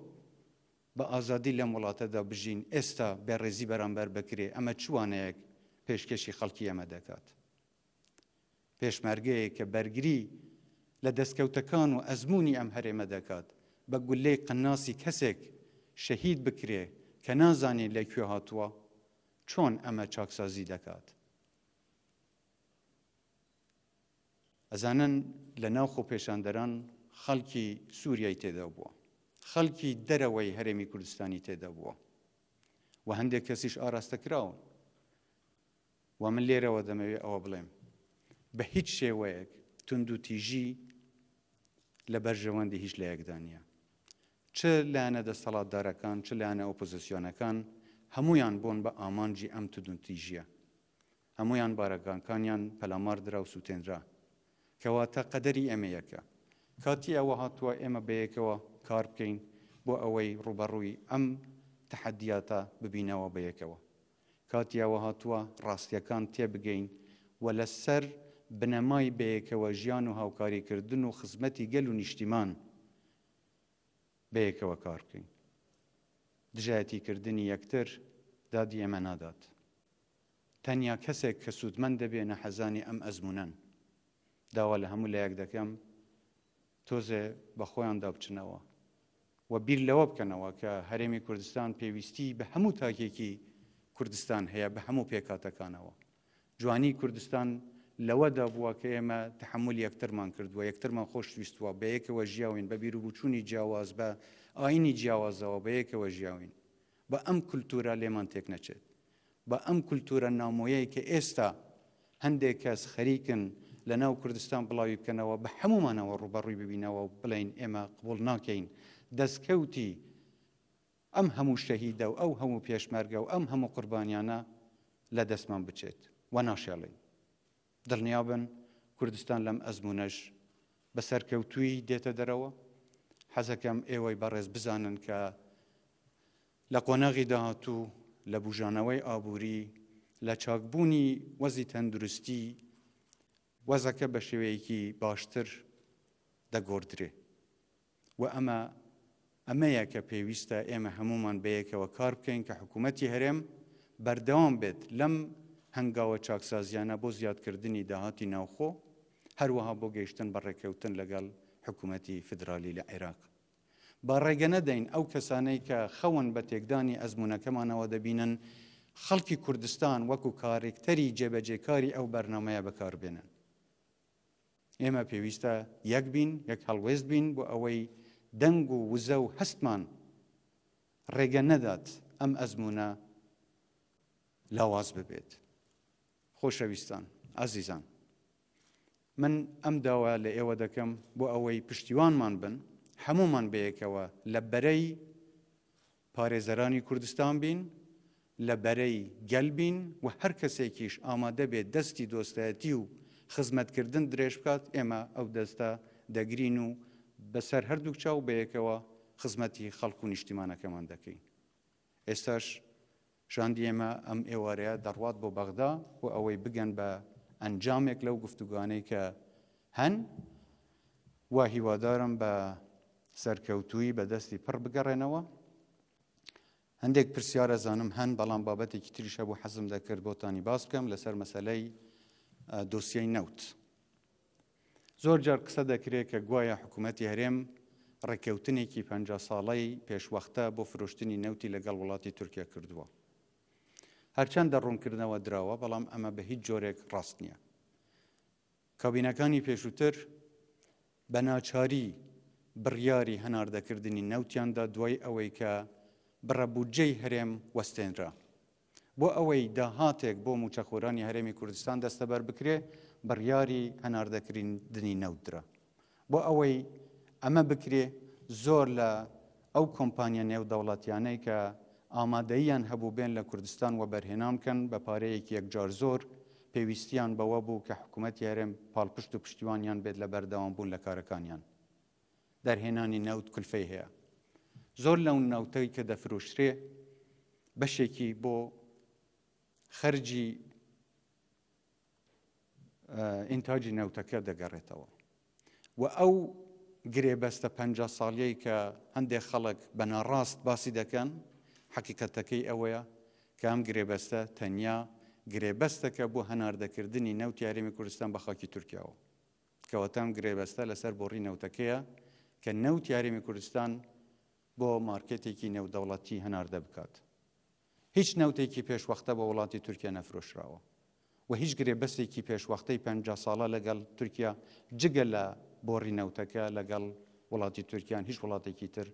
بە ئازادی لەم وڵاتەدا بژین ئێستا بەڕێزی بەرامبەر بکرێ ئەمە چوانەیەک پێشکەشی خەڵکی ئەمە دەکات. پێشمەرگەیە کە بەرگری لە دەستکەوتەکان و ئەزمموی ئەم هەرێمە دەکات بە گولەی قناسی کەسێک شەهید بکرێ کە نازانێت لەکوێ هاتووە چۆن ئەمە چاکسازی دەکات. ئەزانن لە ناوخۆ پێشاندەران خەڵکی سووریای تێدا بووە. خەڵکی دەرەوەی هەرێمی کوردستانی تێدا بووە. و هەندێک کەسیش ئاراستە کراون. و من لێرەوە دەمەوێت ئەوە بڵێم. بە هیچ شێوەیەک تونند و تیژی لە بەرژەوەندی هیچ لە یەکدانە. چ لاەنە دەسەڵاتدارەکان چ لاەنە ئۆپۆزیسیۆنەکان هەمویان بۆن بە ئامانجی ئەم تودونتیژیە هەمویان بارەکانکانیان پەلامار درا و سووتێنرا کەواتە قەدەری ئەمەیەکە کاتی ئەوە هاتووە ئێمە بەیەکەوە کار بکەین بۆ ئەوەی ڕوبەڕووی ئەم تحدیاتە ببینەوە بەیەکەوە کاتیەوە هاتووە ڕاستیەکان تێبگەین و لەسەر بنەمای بەیەکەوە ژیان و هاوکاریکردن و خزمەتی گەل و نیشتیمان بەیەکەوە کار بکەین دژایەتیکردنی یەکتر دادی ئێمە نادات تەنیا کەسێک کە سوودمە دەبێنە حەزانی ئەم ئەزمونەن داوا لە هەموو لایەک دەکەم تۆزێ بە خۆیان دابچنەوە و بیر لەوە بکەنەوە کە هەرێمی کوردستان پێویستی بە هەموو تاکێکی کوردستان هەیە بە هەموو پێکاتەکانەوە جوانی کوردستان لەوەدا بووە کە ئێمە تحمل یەکترمان کردووە یەکترمان خۆشویستوە بە یەکەوە ژیاوین بە بیر و بچووی جیاواز بە ئاینی جیاوازەوە بە یەکەوە ژیاوین بە ئەم کولتورە لێمان تێک نەچێت بە ئەم کولتورە نامۆیەی کە ئێستا هەندێک کەس خەریکن لە ناو کوردستان بڵاوی بکەنەوە بە هەمومانەوە ڕوبەڕووی ببینەوە و بڵین ئێمە قوڵ ناکەین دەستکەوتی ئەم هەموو شەهیدە و ئەو هەموو پێشمەرگە و ئەم هەموو قوربانیانە لە دەستمان بچێت و ناشێڵین دڵنیا بن کوردستان لەم ئەزمونەش بەسەرکەوتوی دێتە دەرەوە حەزەکەم ئێوەی بەڕێز بزانن کە لە قۆناغی داهاتوو لە بژانەوەی ئابووری لە چاکبوونی وەزی تەندروستی وەزەکە بە شێوەیەکی باشتر دەگۆدرێ و ئەمە ئەمەیە کە پێویستە ئێمە هەمومان بەیەکەوە کار بکەین کە حکوومەتتی هەرێم بەردەوام بێت لەم هەنگاوە چاکسازیانە بۆ زیادکردنی داهاتی ناوخۆ هەروەها بۆ گەیشتن بەڕێکەوتن لەگەڵ حکوومەتی فدرالی لە عێراق. با ڕێگە نەدەین ئەو کەسانەی کە خەون بە تێکدانی ئەزمونونەکەمانەوە دەبینن خەڵکی کوردستان وەکو کارێکتەری جێبەجێکاری ئەو بەرنمەیە بەکاربێنن. ئێمە پێویستە یەک بین یەک هەڵوێست بین بۆ ئەوەی دەنگ و وزە و هەستمان ڕێگە نەدات ئەم ئەزمونە لاواز ببێت. خۆشەویستان ئازیزان من ئەم داوا لە ئێوە دەکەم بۆ ئەوەی پشتیوانمان بن هەمومان بەیەکەوە لە بەرەی پارێزەرانی کوردستان بین لە بەرەی گەلبین و هەر کەسێکیش ئامادە بێت دەستی دۆستایەتی و خزمەتکردن درێژ بکات ئێمە ئەو دەستە دەگرین و بەسەر هەردوو چاو بەیەکەوە خزمەتی خەڵکو نیشتیمانەکەمان دەکەین. ئێستاش شاندی ئێمە ئەم ئێوارەیە دەڕوات بۆ بەغدا بۆ ئەوەی بگەن بە ئەنجامێک لەو گفتوگانەی کە هەن وا هیوادارم بە سەرکەوتووی بەدەستی پڕ بگەڕێنەوە هەندێک پرسیارە زانم هەن بەڵام بابەتێکی تریشە بۆ حەزم دەکرد بۆتانی باس بکەم لەسەر مەسلەی دۆسیەی نەوت. زۆر جار قسە دەکرێت کە گوایە حکوومەتتی هەرێم ڕێککەوتنێکی پ ساڵی پێشوەختە بۆ فرۆشتنی نەوتی لەگەڵ وڵاتی تورکیا کردووە. هەرچەندە ڕوونکردنەوە درراوە بەڵام ئەمە بە هیچ جۆرێک ڕاست نییە. کابینەکانی پێشووتر بە ناچاری بڕیاری هەناردەکردنی نەوتیاندا دوای ئەوەی کە بڕەبوجەی هەرێم وەستێنرا. بۆ ئەوەی داهاتێک بۆ موچەخۆرانی هەرێمی کوردستان دەستەبەر بکرێ بڕیاری هەناردەکردنی نەوترا. بۆ ئەوەی ئەمە بکرێ زۆر لە ئەو کۆمپانیا نێودەوڵەتیانەی کە ئامادەیان هەبوو بێن لە کوردستان و بەرهێنامکەن بە پارەیەکی یەکجار زۆر پێویستیان بەوە بوو کە حکوومەت یارم پاڵپشت و پشتیوانیان بێت لە بەردەوام بوون لە کارەکانیان. دەرهێنانی نەوت کلفەی هەیە. زۆر لەو نەوتەی کە دەفرۆشترێ بەشێکی بۆ خەرجی ئینتاجی نەوتەکە دەگەڕێتەوە. و ئەو گرێبەستە پ ساڵیەی کە هەندێک خەڵک بەناڕاست باسی دەکەن حقیقەتەکەی ئەوەیە کام گرێبەستە تەنیا گرێبەستەکە بۆ هەناردەکردنی نەوتیاریمی کوردستان بە خاکی تورکیاوە کەوەتام گرێبەستە لەسەر بۆڕی نەوتەکەیە کە نەوتیاریمی کوردستان بۆ مارکێتێکی نەودەوڵەتی هەناردە بکات هیچ نەوتێکی پێشوەختە بە وڵاتی تورکیا نەفرۆشراوە و هیچ گرێبەستێکی پێشوەختەی پ ساڵە لەگەڵ تورکیا جگە لە بۆڕی نەوتەکە لەگەڵ وڵاتی تورکیان هیچ وڵاتێکی تر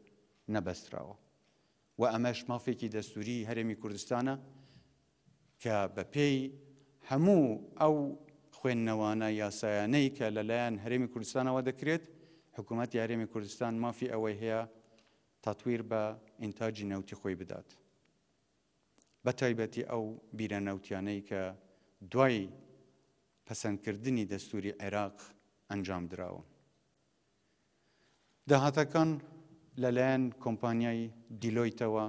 نەبەستراوە و ئەمەش مافێکی دەستوری هەرێمی کوردستانە کە بە پێی هەموو ئەو خوێندنەوانە یاسایانەی کە لەلایەن هەرێمی کوردستانەوە دەکرێت حکوومەت یارێمی کوردستان مافی ئەوەی هەیە تاتویر بە ئینتاجی نەوتی خۆی بدات. بە تایبەتی ئەو بیرە نەوتیانەی کە دوای پەسەندکردنی دەستوری عێراق ئەنجام درراون. داهاتەکان لەلایەن کۆمپانیای دیلۆیتەوە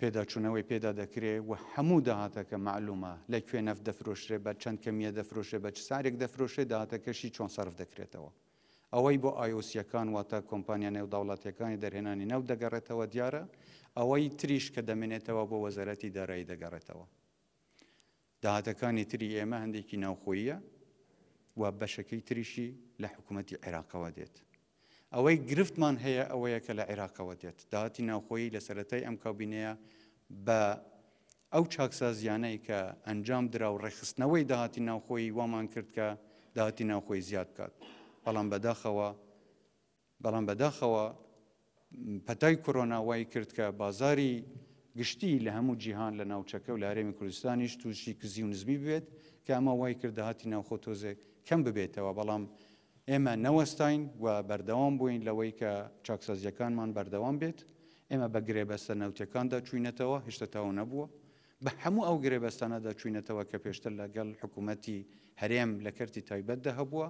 پێداچوونەوەی پێدا دەکرێ و هەموو داهاتەکە معلومە لە کوێ نەف دەفرۆشرێ بە چەند کەمیە دەفرۆشێ بە چ سارێک دەفرۆشێ داهاتەکەشی چۆن سرف دەکرێتەوە. ئەوەی بۆ ئایۆسیەکان واتە کۆمپانیا نێوداوڵاتیەکانی دەرهێنانی ناو دەگەڕێتەوە دیارە ئەوەی تریش کە دەمێنێتەوە بۆ وەزارەتی دارایی دەگەڕێتەوە. داهاتەکانی تری ئێمە هەندێکی ناوخۆیە و بەشەکەی تریشی لە حکوومەتتی عێراقەوە دێت. ئەوەی گرفتمان هەیە ئەوەیە کە لە عێراقەوە دێت داهاتی ناوخۆی لە سەتای ئەم کابینەیە بە ئەو چاکسازیانەی کە ئەنجام درا و ڕێخستنەوەی داهاتی ناوخۆی وامان کرد کە داهاتی ناوخۆی زیاد کات بەڵام بەداخەوە بەڵام بەداخەوە پەتای کۆرۆناوای کرد کە بازاری گشتی لە هەموو جیهان لە ناوچەکە و لە هەرێمی کوردستانیش تووشی کزی و نزمی بێت کە ئەمە وای کرد داهاتی ناوخۆ تۆزێک کەم ببێتەوە بەڵام ئێمە نەوەستین و بەردەوام بووین لەوەی کە چاکسازیەکانمان بەردەوام بێت ئێمە بە گرێبەستە نەوتەکاندا چوینەتەوە هێشتەتەوە نەبووە بە هەموو ئەو گرێبەستانەدا چوینەتەوە کە پێشتر لەگەڵ حکوومەتی هەرێم لە کەرتی تایبەتدا هەبووە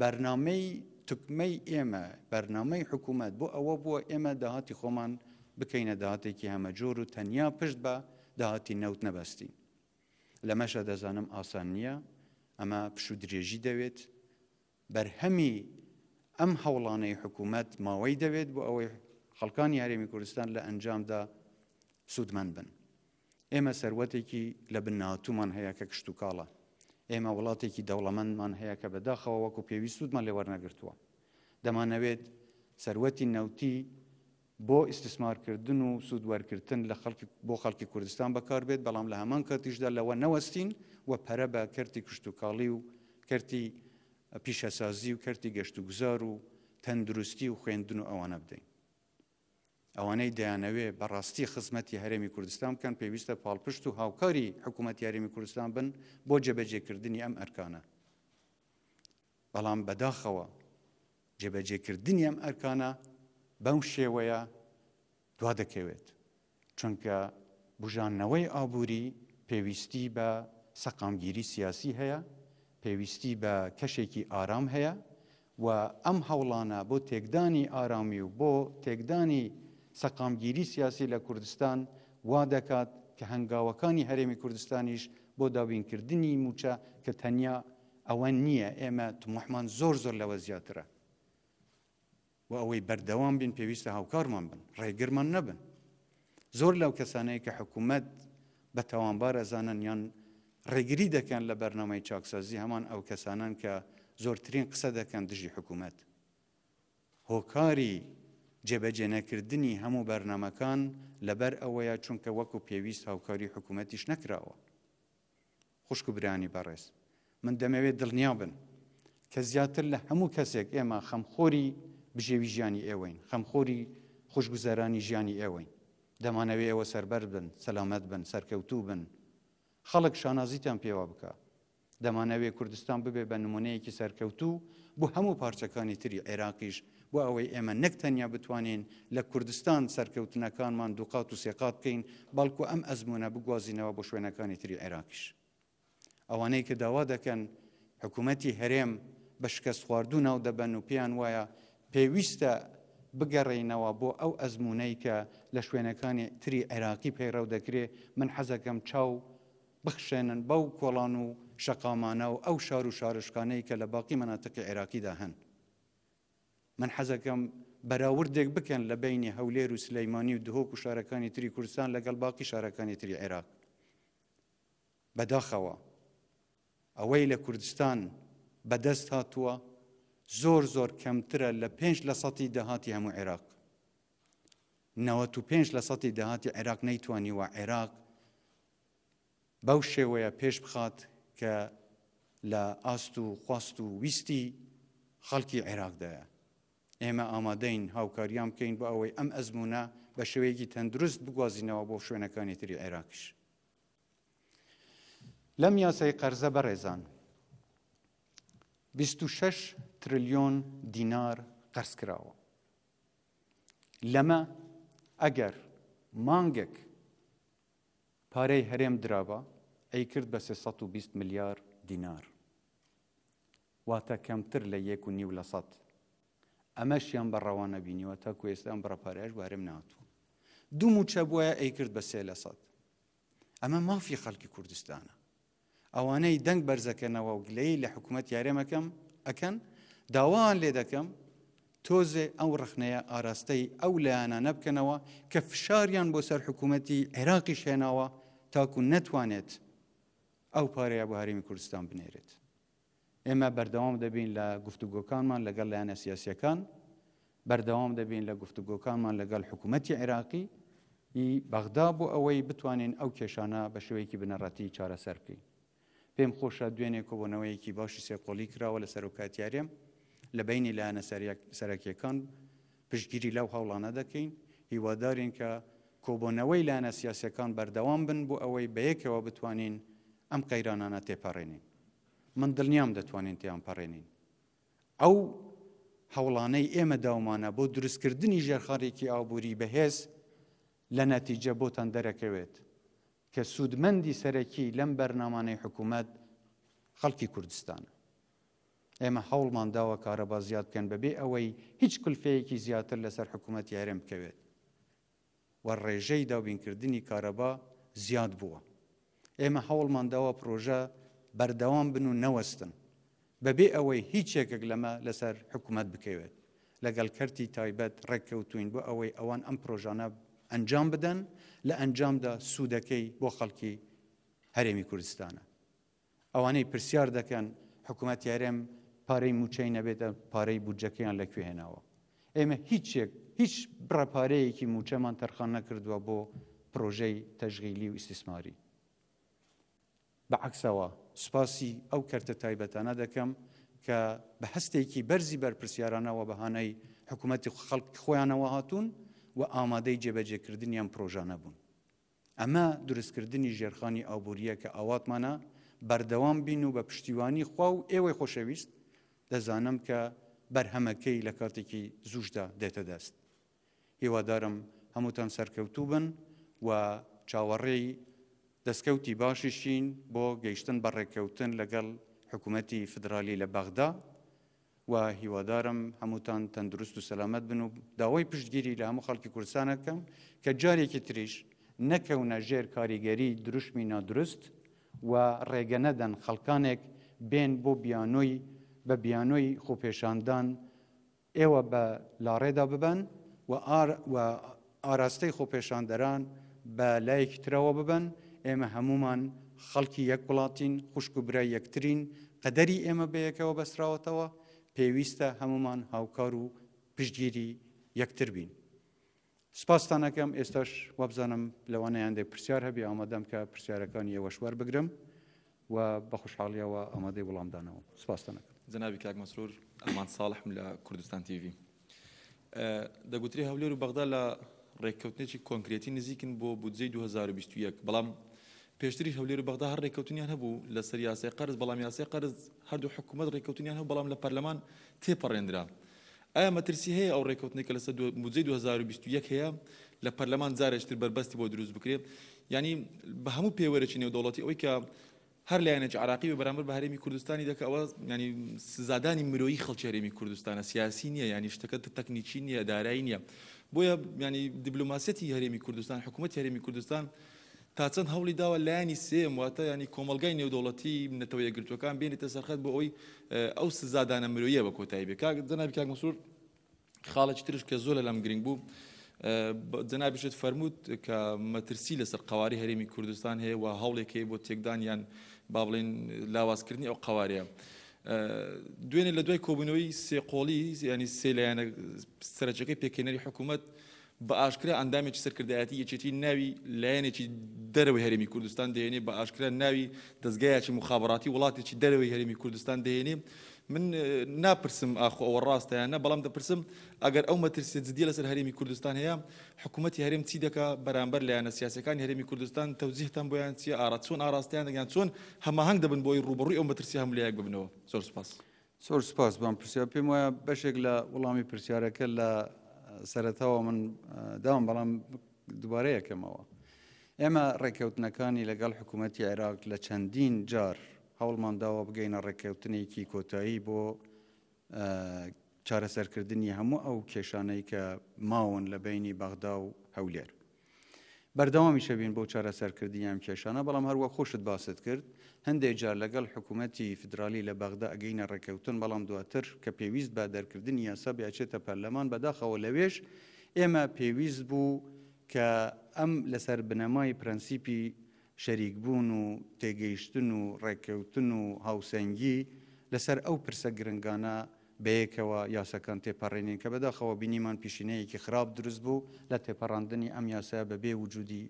بەرنمەی تکمەی ئێمە بەرنمەی حکوومەت بۆ ئەوە بووە ئێمە داهاتی خۆمان بکەینە داهاتێکی هەمەجۆر و تەنیا پشت بە داهاتی نەوت نەبەستین لەمەشە دەزانم ئاسان نییە ئەمە پشودرێژی دەوێت بەرهەمی ئەم هەوڵانەی حکوومەت ماوەی دەوێت بۆ ئەوەی خەڵکانی یاریمی کوردستان لە ئەنجامدا سوودمەند بن. ئێمە سەروەتێکی لە بناتومان هەیە کە کشت و کاڵە. ئێمە وڵاتێکی دەوڵەمەندمان هەیە کە بەداخەوە وەکو پێویست سوودمان لێ وەرنەگرتووە. دەمانەوێت سەروەتی نەوتی بۆ ئیسیسمارکردن و سوودوەرکردن لە بۆ خەڵکی کوردستان بەکار بێت بەڵام لە هەمان کەتیشدا لەوە نەوەستین و پەرە بە کەرتی کشت و کاڵی و کەرتی پیشەسازی و کردی گەشت و گوزار و تەندروستی و خوێندن و ئەوانە بدەین. ئەوانەی دەیانەوێ بەڕاستی خزمەتی هەرێمی کوردستان بکەن پێویستە پاڵپشت و هاوکاری حکوومەت یاریمی کوردستان بن بۆ جەبەجێکردنی ئەم ئەرکانە. بەڵام بەداخەوە جێبەجێکردنی ئەم ئەرکانە بەم شێوەیە دوا دەکەوێت. چونکە بژانەوەی ئابووری پێویستی بە سەقامگیری سیاسی هەیە پێویستی بە کەشێکی ئارام هەیە و ئەم هەوڵانە بۆ تێکدانی ئارامی و بۆ تێکدانی سەقامگیری سیاسی لە کوردستان وا دەکات کە هەنگاوەکانی هەرێمی کوردستانیش بۆ دابینکردنی موچە کە تەنیا ئەوە نییە ئێمە تمحمان زۆر زۆر لەوە زیاترە و ئەوەی بەردەوام بین پێویستە هاوکارمان بن ڕێگرمان نەبن زۆر لەو کەسانەیە کە حکوومەت بە تەوانبار ئەزانن یان ڕێگری دەکەن لە بەرنەمەی چاکسازی هەمان ئەو کەسانان کە زۆرترین قسە دەکەن دژی حکوومەت. هۆکاری جێبەجێ نەکردنی هەموو بەرنمەکان لەبەر ئەوەیە چونکە وەکو پێویست هاوکاری حکوومەتیش نەکراوە. خوشک و برانی بەڕێز. من دەمەوێت دڵنیا بن کە زیاتر لە هەموو کەسێک ئێمە خەمخۆری بژێوی ژیانی ئێوەین، خەمخۆری خوشگوزارانی ژیانی ئێوەین. دەمانەوێت ئێوە سربەر بن، سەلامەت بن، سەرکەوتوو بن، خەڵک شانازیتان پێوە بکە دەمانەوێ کوردستان ببێ بە نمونەیەکی سەرکەوتو بۆ هەموو پارچەکانی تری عێراقیش بۆ ئەوەی ئێمە نەکتەنیا بتوانین لە کوردستان سەرکەوتنەکانمان دووقات و سێقات بکەین بەڵکو ئەم ئەزمونە بگوازینەوە بۆ شوێنەکانی تری عێراقیش ئەوانەی کە داوا دەکەن حکوومەتی هەرێم بە شکست خواردو ناو دەبەن و پێیان وایە پێویستە بگەڕینەوە بۆ ئەو ئەزمونەی کە لە شوێنەکانی تری عێراقی پەیڕەو دەکرێ من حەزەکەم چاو بخشێنن بەو کۆڵان و شەقامانە و ئەو شار و شارشکانەی کە لە باقی مناتەقی عێراقیدا هەن. من حەزەکەم بەراوردێک بکەن لە بینی هەولێر و سلەیمانی و دهۆک و شارەکانی تری کوردستان لەگەڵ باقی شارەکانی تری عێراق. بەداخەوە ئەوەی لە کوردستان بەدەست هاتووە زۆر زۆر کەمترە لە پێنج لە سەتی داهاتی هەموو عێراق. 95 لە سەتی داهاتی عێراق نەیتوانی و عێراق بەو شێوەیە پێش بخات کە لە ئاست و خواست و ویستی خەڵکی عێراقدایە ئێمە ئامادەین هاوکاریان بکەین بۆ ئەوەی ئەم ئەزمونە بە شێوەیەکی تەندروست بگوازینەوە بۆ شوێنەکانی تری عێراکیش لەم یاسای قەرزە بەڕێزان 26 تریلیۆن دینار قرس کراوە لەمە ئەگەر مانگێک پاره هەرێم درابە ئەی کرد بە 320 ملیار دینار تا کمتر لە یەک و نیو لە سەد ئەمەشیان بەڕەوان نەبینیوە تاکو بر ئەم بڕەپارێش بارم ناتوە دو موچە بووە ئەی کرد بە سێ لە سەد ئەمە مافی خەڵکی کوردستانە ئەوانەی دەنگ بەرزەکەنەوە و گلەی لحکومت حکوومەت یارێمەکەم اکن داوان لێ دەکەم تۆزێ ئەو ڕخنەیە ئاراستەی ئەو لایەنە نەبکەنەوە کە فشاریان بۆ سەر حکوومەتی عێراقی شێناوە تاکو نەتوانێت ئەو پارەیە بۆ هەرمی کوردستان بنێرێت. ئێمە بەردەوام دەبین لە گفتوگۆکانمان لەگەڵ لایەنە سیاسەکان، بەردەوام دەبین لە گفتوگۆکانمان لەگەڵ حکوومەتتی عێراقی بەغدا بۆ ئەوەی بتوانین ئەو کێشانە بە شوەیەکی بنەڕەتی چارەسەر بکەین. پێم خۆشە دوێنێ کۆبوونەوەیەکی باشی سێقۆلی کراوە لە سەر و کاتیارێم لە بینی لایەنە سەرەکیەکان پشتگیری لەو هاوڵانە دەکەین هیوادارین کە کۆبوونەوەی لانە سیاسەکان بەردەوام بن بۆ ئەوەی بەیەکەوە بتوانین ئەم قەیرانانە تێپەڕێنین من دڵنیام دەتوانین تیان پەڕێنین ئەو هەوڵانەی ئێمە داومانە بۆ دروستکردنی ژێرخارێکی ئابووری بەهێز لە نەتیجە بۆتان دەرەکەوێت کە سوودمەندی سەرەکی لەم بەرنامانەی حکوومەت خەڵکی کوردستانە ئێمە هەوڵمان داوە کارەبا زیاد بکەن بەبێ ئەوەی هیچ کلفەیەکی زیاتر لەسەر حکوومەت یارم بکەوێت و ڕێژەی دابینکردنی کارەبا زیاد بووە. ئێمە هەوڵمانداوە پرۆژە بەردەوام بن و نەوەستن بەبێ ئەوەی هیچێکێک لەمە لەسەر حکوومەت بکەوێت لەگەل کەرتی تایبەت ڕێککەوتوین بۆ ئەوەی ئەوان ئەم پرۆژانە ئەنجام بدەن لە ئەنجامدا سوودەکەی بۆ خەڵکی هەرێمی کوردستانە. ئەوانەی پرسیار دەکەن حکوومەت یارێم پارەی موچەی نەبێتە پارەی بودجەکەیان لەکوێ هێناوە. ئێمە هیچ هیچ بڕەپارەیەکی موچەمان تەرخان نەکردووە بۆ پرۆژەی تەژغیلی و ئیسیسماری. بە عکسەوە سوپاسی ئەو کەرتە تایبەتانە دەکەم کە بە هەستێکی بەرزی بەرپسیارانەوە بەهانەی حکوومەتی خەڵک خۆیانەوە هاتوون و ئامادەی جێبەجێکردنیان پرۆژانە بوون. ئەمە دروستکردنی ژێرخانی ئابوووریە کە ئاواتمانە بەردەوام بین و بە پشتیوانی خوا و ئێوەی خۆشەویست دەزانم کە بەرهەمەکەی لە کاتێکی زوشدا دێتە دەست. هیوادارم هەمووتان سەرکەوتوو بن و چاوەڕێی دەستکەوتی باشیشین بۆ گەیشتن بەڕێککەوتن لەگەڵ حکوومەتی فدرالی لە بەغدا و هیوادارم هەمووتان تەندروست و سەلامەت بن و داوای پشتگیری لە هەموو خەڵکی کورسانەکەم کە جارێکی تریش نەکەونە ژێر کاریگەری دروشمی نادرست و ڕێگە نەدەن خەڵکانێک بێن بۆ بیانۆی بە بیانۆی خۆپێشاندان ئێوە بە لاڕێدا ببەن و ئاراستەی خۆپێشاندەران بە لایەکی ترەوە ببن ئێمە هەمومان خەڵکی یەک وڵاتین خوشک و برای یەکترین قەدەری ئێمە بەیەکەوە بەسراوەتەوە پێویستە هەمومان هاوکار و پشتگیری یەکتر بین. سپاسستانەکەم ئێستاش وەبزانم لەوانەیان دێ پرسیار هەبی ئامادەم کە پرسیارەکانی ئێوەشوار بگرم و بە خوشحاڵیەوە ئامادەی وڵامدانەوە سپاسستانەکە. جنابی کاک مەسرور ئەمان ساڵحم لە کوردستان تیوی. دەگوتری هەولێر و بەغدا لە ڕێککەوتنێکی کۆنکرێتی نزیکن بۆ بودجەی 2021 بەڵام پێشتری هەولێر و بەغدا هەر ڕێککەوتنیان هەبوو لە سەریاسی قرز بەڵام یاسی قرز هەردوو حکوومەت ڕێککەوتنیان هەبوو بەڵام لە پەرلەمان تێپەڕێنرا ئایا مەترسی هەیە ئەو ڕێککەوتنی کە لە بودجەی 2021 هەیە لە پەرلەمان جارێشتر بربەستی بۆ دروست بکرێت ینی بە هەموو پێوەرەی نێودوڵەتی ئەوی کە هەر لایەنەج عراقی و بەرامبەر بە هەرێمی کوردستانی دەکە ئەوە ینی سزادانی مرۆیی خەڵکیێرێمی کوردستانە سیاسی نییە ینی شتەکە تەکنیکی نییە دارایی نییە بۆیە ینی دیبلوماسەتی هەرێمی کوردستان حکوومەت هەرێمی کوردستان تا چەند هەوڵی داوە لایانی سێم واتە ینی کۆمەلگای نێودوڵەتی نەتەوە یەگرتوەکان بێنێتە سەرخەت بۆ ئەوی ئەو سزادانە مرۆیە بە کۆتایی بێ جەنابی کاک مسور خاڵەی ترش کە زۆر لەم گرنگ بوو جەنابیشت فەرمووت کە مەترسی لەسەر قواری هەرێمی کوردستان هەیە و هەوڵێک هەیە بۆ تێکدانیان با بڵین لاوازکردنی ئەو قوارەیە. دوێنێ لە دوای کۆبوونەوەی سێقۆڵی ینی سێ لایەنە سەرچەکەی پێکێنەری حکوومەت بە ئاشکرا ئەندامێکی سەرکردایەتی یەکێتی ناوی لایەنێکی دەرەوەی هەرێمی کوردستان دێنێ بە ئاشکرا ناوی دەستگایکی مخابڕاتی وڵاتێکی دەرەوەی هەرێمی کوردستان دێنێ من ناپرسم ئاخۆ ئەوە ڕاستەیانە بەڵام دەپرسم ئەگەر ئەو مەترسێ جدیە لەسەر هەرمی کوردستان هەیە حکوومەتتی هەرم چی دەکە بەرامبەر لایەنە سیاسەکان هەرمی کوردستان تەوزیحتان بۆیان چی ئارا چۆن ئاراستیان دەگەیان چۆن هەماهنگ دەبن بۆی ڕوبڕووی ئەو مەترسی هەمولایەک ببنەوە زۆر سپاس زۆر سپاس بام پرسیار پێم وایە بەشێک لە وڵامی پرسیارەکە لە سەرەتاوە من داوام بەڵام دوبارەیەکەمەوە ئێمە ڕێککەوتنەکانی لەگەڵ حکوومەتتی عێراق لە چەندین جار هەوڵمان داوە بگەینە ڕێککەوتنێکی کۆتایی بۆ چارەسەرکردنی هەموو ئەو کێشانەی کە ماون لە بینی بەغدا و هەولێر. بەردەوامی شەبین بۆ چارەسەرکردیان کێشانە بەڵام هەروە خۆشت باست کرد هەندێک جار لەگەڵ حکوومەتی فدرالی لە بەغدا ئەگەینە ڕێکەوتن بەڵام دواتر کە پێویست بە دەرکردنی یاسا بیاچێتە پەرلەمان بەداخەوە لەوێش ئێمە پێویست بوو کە ئەم لەسەر بنەمای پرەنسیپی شەریک بوون و تێگەیشتن و ڕێککەوتن و هاوسەنگی لەسەر ئەو پرسە گرنگانە بەیەکەوە یاسەکان تێپەڕێنین کە بەداخەوە بینیمان پیشینەیەکی خراپ دروست بوو لە تێپەڕاندنی ئەم یاسە بە بێ وجودی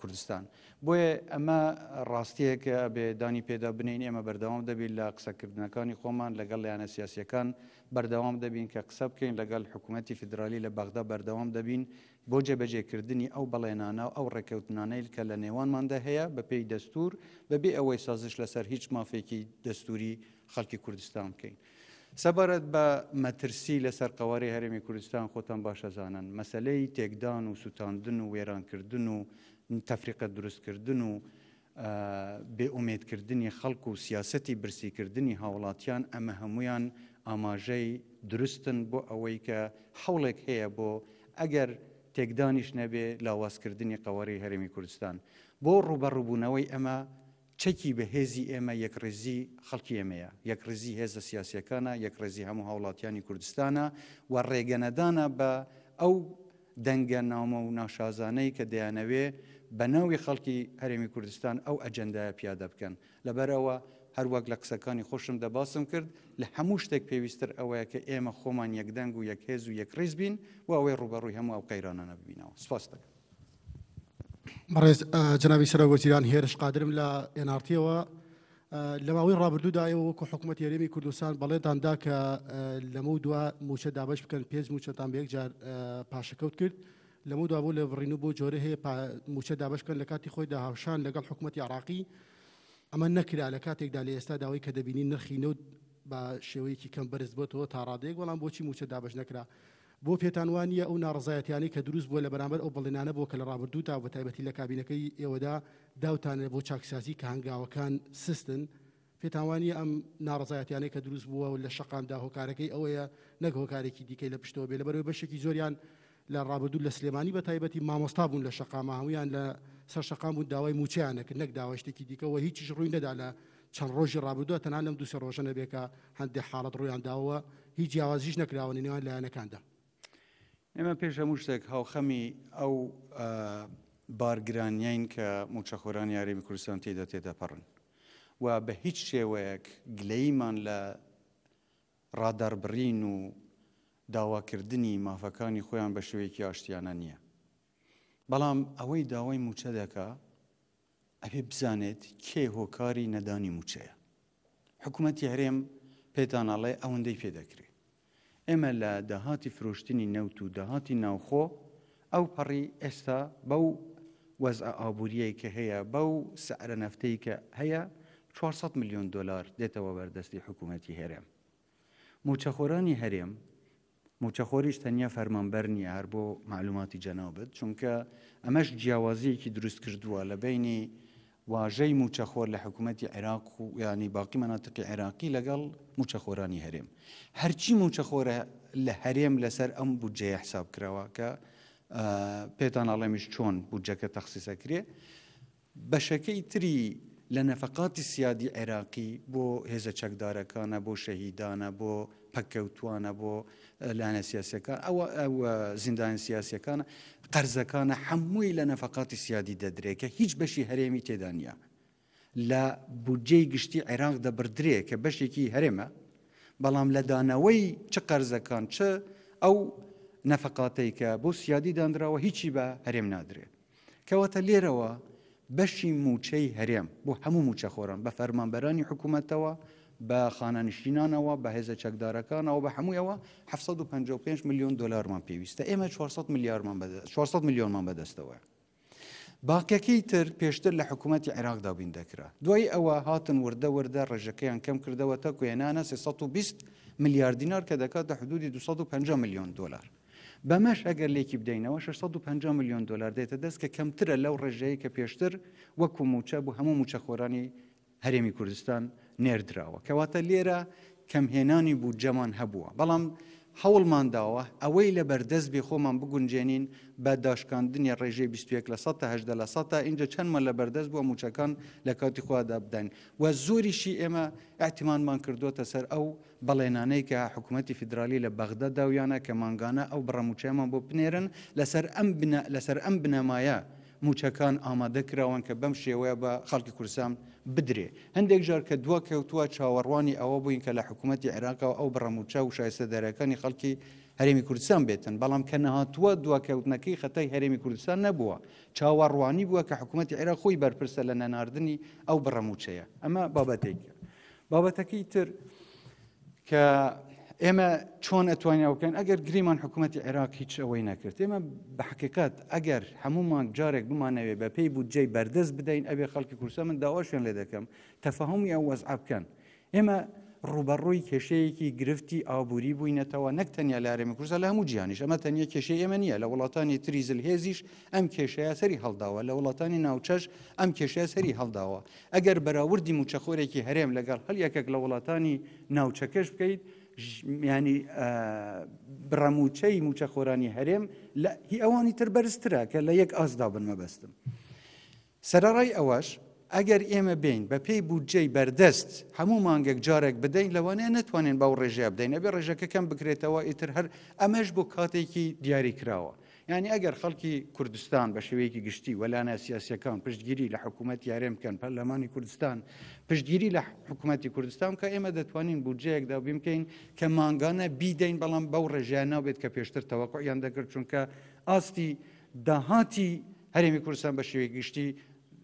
کوردستان بۆیە ئەمە ڕاستیەکە بێدانی پێدا بنین ئێمە بەردەوام دەبین لە قسەکردنەکانی خۆمان لەگەڵ لایەنە سیاسەکان بەردەوام دەبین کە قسە بکەین لەگەڵ حکوومەتتی فدرالی لە بەغدا بەردەوام دەبین بۆ جێبەجێکردنی ئەو بەڵێنانە و ئەو ڕێکەوتنانەیل کە لە نێوانماندا هەیە بە پێی دەستور بەبێ ئەوەی سازش لەسەر هیچ مافێکی دەستوری خەڵکی کوردستان بکەین. سەبارەت بە مەترسی لەسەر قوارەی هەرمی کوردستان خۆتان باشەزانن مەسلەی تێکدان و سووتاندن و وێرانکردن و تەفریقە دروستکردن و بێئومێدکردنی خەڵک و سیاستی برسیکردنی هاوڵاتیان ئەمە هەمویان ئاماژەی دروستن بۆ ئەوەی کە حوڵێک هەیە بۆ ئەگەر تێکدانیش نەبێ لاوازکردنی قەوەری هەرمی کوردستان بۆ ڕوبەڕووبوونەوەی ئەمە چەکی بە هێزی ئێمە یەکڕێزی خەڵکی ئێمەیە یەکڕێزی هێزە سیاسەکانە یەکڕێزی هەموو هاوڵاتیانی کوردستانە و ڕێگەنەدانە بە ئەو دەنگە نامە و ناشازانەی کە دەیانەوێ بە ناوی خەڵکی هەرێمی کوردستان ئەو ئەجندایە پیادە بکەن لەبەرەوە هەروەک لە قسەکانی خۆشم دەباسم کرد لە هەموو شتێک پێویستتر ئەوەیە کە ئێمە خۆمان یەکدەنگ و یەک هێز و یەکڕیز بین و ئەوەی ڕوبەڕووی هەموو ئەو قەیرانانە ببینەوە سپاس دەکەم بەڕێز جناوی سرە وەزیران هێرش قادرم لە ئێنارتیەوە لەماوەی ڕابردوودایەوە وەکو حکوومەت یاریمی کوردستان بەڵێتاندا کە لەمە دووە موچە دابش بکەن پێنج موچەتان بەیەک جار پاشەکەوت کرد لەمە دوابوو لە بڕین و بۆ جۆرە هەیە موچە دابشکەن لە کاتی خۆی داهاوشان لەگەڵ حکوومەتی عراقی ئەمە نەکرا لە کاتێکدا لە ئێستا داوای کە دەبینی نرخی نەوت بە شێوەیەکی کەم بەرزبێتەوە تا ڕادێک وەڵام بۆچی موچە دابش نەکرا بۆ پێتانوانیە ئەو ناڕزایەتیانی کە دروست بووە لە بەرامبەر ئەو بەڵێنانە بۆ کە لە ڕابردوو تا بە تایبەتی لە کابینەکەی ئێوەدا داوتانە بۆ چاکسازی کە هەنگاوەکان سستن پێتاوانی ئەم ناڕزایەتیانەی کە دروست بووە لە شەقامدا هۆکارەکەی ئەوەیە نەک هۆکارێکی دیکەی لە پشتەوە بێ لە بەرەوەی بەشێکی زۆریان لە ڕابردوو لە سلێمانی بە تایبەتی مامۆستا بوون لە شەقامە هەمویان لە سەر شقام و داوای موچیانەکرد نەک داواشتێکی دیکەەوە هیچیش ڕووی نەدا لە چەند ڕۆژی ڕابدووە تەنان لەم دووسێ ڕۆژەنە بێکە هەندێک حاڵەت ڕویان داوە هیچ جیاوازیش نەکراوە نێوان لایەنەکاندا. ئێمە پێش هەموو شتێک هاوخەمی ئەو بارگرانیین کە موچەخۆران یاریمی کوردستان تێدا تێدەپەڕن و بە هیچ شێوەیەک گلەیمان لە ڕاداربڕین و داواکردنی مافەکانی خۆیان بە شوەیەکی ئاشتیانە نییە. بەڵام ئەوەی داوای موچە دەکا ئەبێ بزانێت کێ هۆکاری نەدانی موچەیە حکوومەتی هەرێم پێتانەڵێ ئەوەندەی پێدەکرێت ئێمە لە داهاتی فرۆشتنی نەوت و داهاتی ناوخۆ ئەو پەڕی ئێستا بەو وەزع ئابوووریەی کە هەیە بەو سەعرە نەفتەی کە هەیە 400 میلیۆن دلار دێتەوە بەردەستی حکوومەتی هەرێم موچەخۆرانی هەرێم موچەخۆریش تەنیا فەرمانبەر نیە هەر بۆ معلوماتی جەنابێت چونکە ئەمەش جیاوازیەکی دروست کردووە لە بینی واژەی موچەخۆر لە حکوومەتتی عێراق و ینی باقی مناتقی عێراقی لەگەڵ موچەخۆرانی هەرێم هەرچی موچەخۆرە لە هەرێم لەسەر ئەم بودجێ حساب کراوە کە پێتان ئاڵێمیش چۆن بودجەکە تەخصیسەکرێ بەشەکەی تری لە نەفقاتی سیادی عێراقی بۆ هێزە چەکدارەکانە بۆ شەهیدانە بۆ پەکەوتوانە بۆ لاەنە سیاسەکان ئەوە ئەوە زیندانی سیاسەکانە قەرزەکانە هەمووی لە نەفقاتی سیادی دەدرێکە هیچ بەشی هەرێمی تێدانە لە بودجەی گشتی عێراق دەبدرێ کە بەشێکی هەرێمە بەڵام لە دانەوەی چ قەرزەکان چ ئەو نەفقاتەی کە بۆ سیادی دانراوە هیچی بە هەرێم نادرێت کەواتە لێرەوە بەشی موچەی هەرێم بۆ هەموو موچەخۆران بە فەرمانبەرانی حکوومەتەوە بە خانەنشینانەوە بە هێزە چەکدارەکانەوە بە هەموویەوە 755 میلیۆن دلارمان پێویستە ئێمە 400 میلیارمان 600 میلیۆنمان بەدەستەوە. باقیەکەی تر پێشتر لە حکوومەتتی عێراقدا بین دەکرا. دوای ئەوە هاتن وردە وردە ڕێژەکەیان کەم کردەوە تا کوێنانە 320 میلیاردینار کە دەکات دە حدودی 250 میلیۆن دلار. بەمەش ئەگەر لێکی بدەینەوە 650 میلیۆن دلار دێتە دەست کە کەمترە لەو ڕێژەیە کە پێشتر وەکو موچە بوو هەموو موچەخۆرانی هەرێمی کوردستان نێردراوە کەواتە لێرە کەمهێنانی بوو جەمان هەبووە بەڵام هەوڵمان داوە ئەوەی لە بەردەست بێ خۆمان بگونجێنین بە داشکاندنی ڕێژەی 21 لە 1970 لە سە اینجا چەندمە لە بەردەست بووە موچەکان لە کاتی خوادا بدەین و زۆریشی ئێمە ئەتیمانمان کردوتە سەر ئەو بەڵێنانەی کە حکوومەتتی فیدرالی لە بەغدە داویانە کە ماگانە ئەو بڕەموچەمان بۆ بنێرن لەسەر ئەم لەسەر ئەم بنەمایە موچەکان ئامادەکراون کە بەم شێوەیە بە خەڵکی کورسان بدرێ هەندێک جار کە دووە کەوتووە چاوەڕوانی ئەوە بووین کە لە حکوومەتتی عێراقەوە ئەو بڕەموچە و شایسە دەرەکانی خەڵکی هەرێمی کوردستان بێتن بەڵام کە نەهاتووە دواکەوتنەکەی خەتای هەرێمی کوردستان نەبووە چاوەڕوانی بووە کە حکوومەتتی عێرا خۆی بەرپرسە لە نەناردنی ئەو بڕەموچەیە ئەمە بابەتێکە بابەتەکەی تر کە ئێمە چۆن ئەتوانیا بکەن ئەگەر گریمان حکوومەتتی عێراق هیچ ئەوەی نەکرد ئێمە بە حقیقات ئەگەر هەمومان جارێک بمانەوێ بە پێی بود جێی بەردەست بدەین ئەبێ خەڵکی کورسە من داواشیان لێ دەکەم تەفەهمی ئەو وەزع بکەن ئێمە ڕوبەڕووی کێشەیەکی گرفتی ئابووری بووینەتەوە نەک تەنیا لارێمی کورسە لە هەموو گیانیش ئەمە تەنیا کێشەی ئێمە نیە لە وڵاتانی تریزل هێزیش ئەم کێشەیە سەری هەڵداوە لە وڵاتانی ناوچەش ئەم کێشەیە سەری هەڵداوە ئەگەر بەراوردی موچەخۆرێکی هەرێم لەگەڵ هەل یەکێک لە وڵاتانی ناوچەکەش بکەیت ژمیانی بڕەموچەی موچەخۆرانی هەرێم لە هی ئەوانی تر بەرزترە کە لە یەک ئازدا بنمەبەستم. سەرڕای ئەوەش ئەگەر ئێمە بین بە پێی بودجەی بەردەست هەموو مانگێک جارێک بدەین لەوانەیە نتوانین باو ڕێژە بدەین ئەبێ ڕێژەکە کەم بکرێتەوە ئیتر هەر ئەمەش بۆ کاتێکی دیاری کراوە. يعني ئەگەر خەڵکی کوردستان بە شێوەیەکی گشتی وەلانە سیاسەکان پشتگیری لە حکوومەت یارێ بکەن پەرلەمانی کوردستان پشتگیری لە حکوومەتتی کوردستان کە ئێمە دەتوانین بودجەیەکدا بمکەین کە ماگانە بیدەین بلان بو ڕێژیانە بێت کە پێشتر تەوەقعیان دەکرد چونکە ئاستی داهاتی هەرێمی کوردستان بە شێوەیە گشتی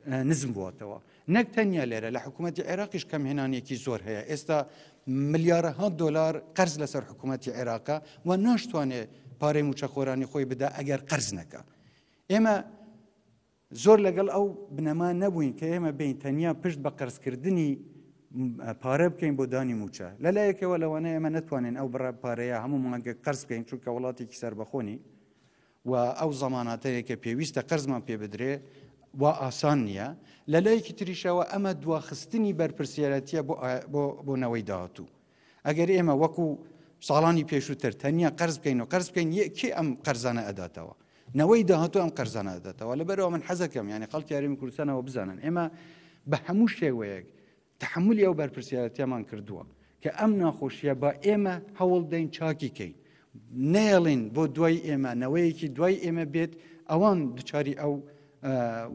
اه، نزم بوواتەوە. نەک تەنیا لێرە لە حکوومەتتی عێراقیش کەمهێنانێکی زۆر هەیە ئێستا ملیارەها دلار قرز لەسەر حکوومەتتی عێراقا و ناشتوانێت پارەی موچەخۆرانی خۆی بدا ئەگەر قرز نەکە ئێمە زۆر لەگەڵ ئەو بنەما نەبووین کە ئێمە بین تەنیا پشت بە قرزکردنی پارە بکەین بۆ دانی موچە لەلایەکەوە لەوانە ئێمە نتوانین ئەو بڕە پارەیە هەموو مانگە قرز بکەین چونکە وڵاتێکی سربەخۆنی و ئەو زەماناتەیە کە پێویستە قرزمان پێ بدرێ وا ئاسان نییە لەلایەکی تریشەوە ئەمە دواخستنی بەرپرسیارەتە بۆ بۆنەوەی داهاتوو ئەگەر ئێمە وەکوو ساڵانی پێشووتر تەنیا قرز بکەین و قرز بکەین یەکی ئەم قەرزانە ئەداتەوە نەوەی داهاتۆ ئەم قەرزانە ئەداتەوە لەبەرەوە من حەزەکەم یعنی خەڵکی یاریمی کوردستانەوە بزانن ئێمە بە هەموو شێوەیەک تحملی ئەو بەرپرسیارەتیامان کردووە کە ئەم ناخۆشیە با ئێمە هەوڵ دەین چاکیکەین نێڵین بۆ دوای ئێمە نەوەیەکی دوای ئێمە بێت ئەوان دچاری ئەو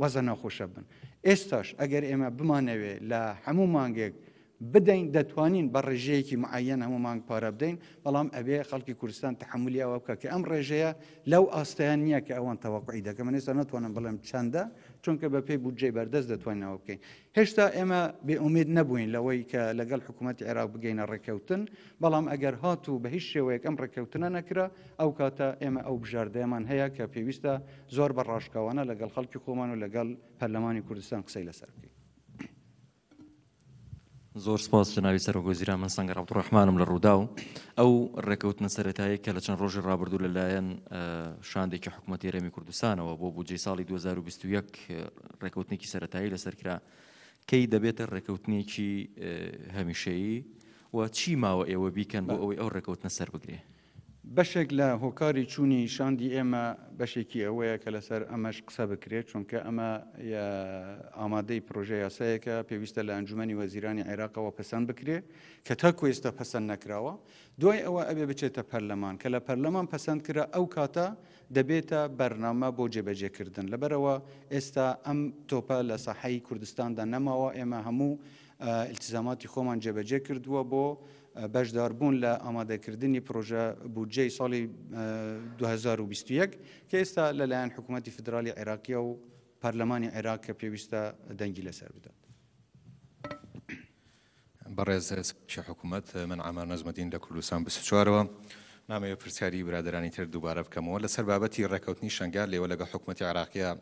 وەزە ناخۆشە بن ئێستاش ئەگەر ئێمە بمانەوێ لە هەموو مانگێک بدەین دەتوانین بە ڕێژەیەکی معەن هەموو مانگ پارە بدەین بەڵام ئەبێ خەڵکی کوردستان تحملی ئەوە بکە کە ئەم ڕێژەیە لەو ئاستیان نییە کە ئەوان تەواقعی دەکە من ێستا نتوانم بڵم چەندە چونکە بە پێی بودجێ بەردەست دەتوانینەوە بکەین هێشتا ئێمە بێئومێد نەبووین لەوەی کە لەگەڵ حکوومەت عێراق بگەینە ڕێکەوتن بەڵام ئەگەر هاتوو بە هیچ شێوەیەک ئەم ڕێکەوتنە نەکرا ئەو کاتە ئێمە ئەو بژاردەمان هەیە کە پێویستە زۆر بە ڕاشکاوانە لەگەڵ خەڵکی خۆمان و لەگەڵ پەرلەمانی کوردستان قسەی لەسەر بکەین زۆر سپاس جناوی سەرۆگۆزیرا من سنگەر عبدڕحمانم لە ڕوودا و ئەو ڕێکەوتنە سەتایی کە لە چەند ڕۆژی ڕابردوو لەلایەن شاندێکی حکوومەتی رێمی کوردستانەوە بۆ بودجێ ساڵی 2021 ڕێکەوتنێکی سەتایی لەسەرکرا کەی دەبێتە ڕێکەوتنێکی هەمیشەیی و چی ماوە ئێوە بیکەن بۆ ئەوەی ئەو ڕێکەوتنە سەر بگرێ بەشێک لە هۆکاری چوونی شاندی ئێمە بەشێکی ئەوەیە کە لەسەر ئەمەش قسە بکرێت چونکە ئەمە ئامادەی پرۆژه یاسایەکە پێویستە لە ئەنجومی وەزیرانی عێراقەوە پەسەند بکرێت کە تا کوێستە پەسەند نەکراوە دوای ئەوە ئەبێ بچێتە پەرلەمان کە لە پەرلەمان پەسەند کرا ئەو کاتە دەبێتە بەرنامە بۆ جێبەجێکردن لەبەرەوە ئێستا ئەم تۆپە لە سەحی کوردستاندا نەماوە ئێمە هەموو التزاماتی خۆمان جێبەجێ کردووە بۆ بەشداربوون لە ئامادەکردنی پرۆژە بودجەی ساڵی 2021 کە ئێستا لەلایەن حکوومەتتی فدرالی عێراقیە و پەرلەمانی عێراق کە پێویستە دەنگی لەسەر بدات. بەڕێز حکوومەت من ئامار نەزمەدین لە کوردستان بچوارەوە. نامەوێت پرسیاری برادرانی تر دووبارە بکەمەوە لەسەر بابەتی ڕێکەوتنی شنگال لێوە لەگە حکوومەتتی عراقیە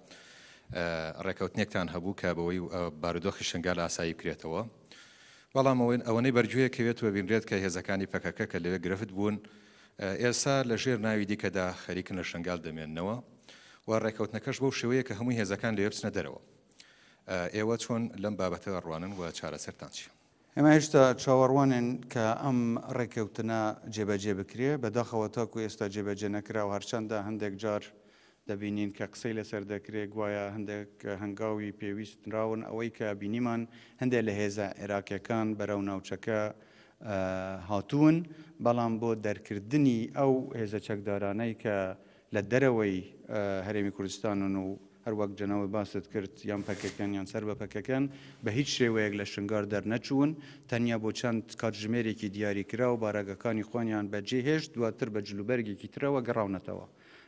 ڕێکەوتنێکتان هەبوو کە بەوەی بارودۆخی شنگال ئاسایی بکرێتەوە بەڵام ئەوەن ئەوەی بەرجوەیە کەوێتوە بینرێت کە هێزەکانی پەکەکە کە لەوێ گرفت بوون ئێستا لە ژێر ناوی دیکەدا خەریکن لە شنگال دەمێننەوە و ڕێکەوتنەکەش بەو شێوەیە کە هەمووی هێزەکان لەوێ بچنە دەرەوە ئێوە چۆن لەم بابەتەوە ڕوانن و چارەسەرتان چی ئێمە هێشتا چاوەڕوانن کە ئەم ڕێکەوتنە جێبەجێ بکرێ بەداخەوە تاکو ئێستا جێبەجێ نەکرا و هەرچەندە هەندێک جار دەبینین کە قسەی لەسەر دەکرێت گوایە هەندێک هەنگاوی پێویستراون ئەوەی کە بینیمان هەندێک لە هێزە عێراکیەکان بەرەو ناوچەکە هاتوون بەڵام بۆ دەرکردنی ئەو هێزە چەکدارانەی کە لە دەرەوەی هەرێمی کوردستانن و هەروەک جەنەوەی باست کرد یان پەکەکەن یان سەر بە پەکەکەن بە هیچ شێوەیەک لە شنگار دەرنەچوون تەنیا بۆ چەند کاتژمێرێکی دیاری کرا و بارەگەکانی خۆنیان بەجێهێشت دواتر بە جلوبەرگێکی ترەوە گەڕاونەتەوە.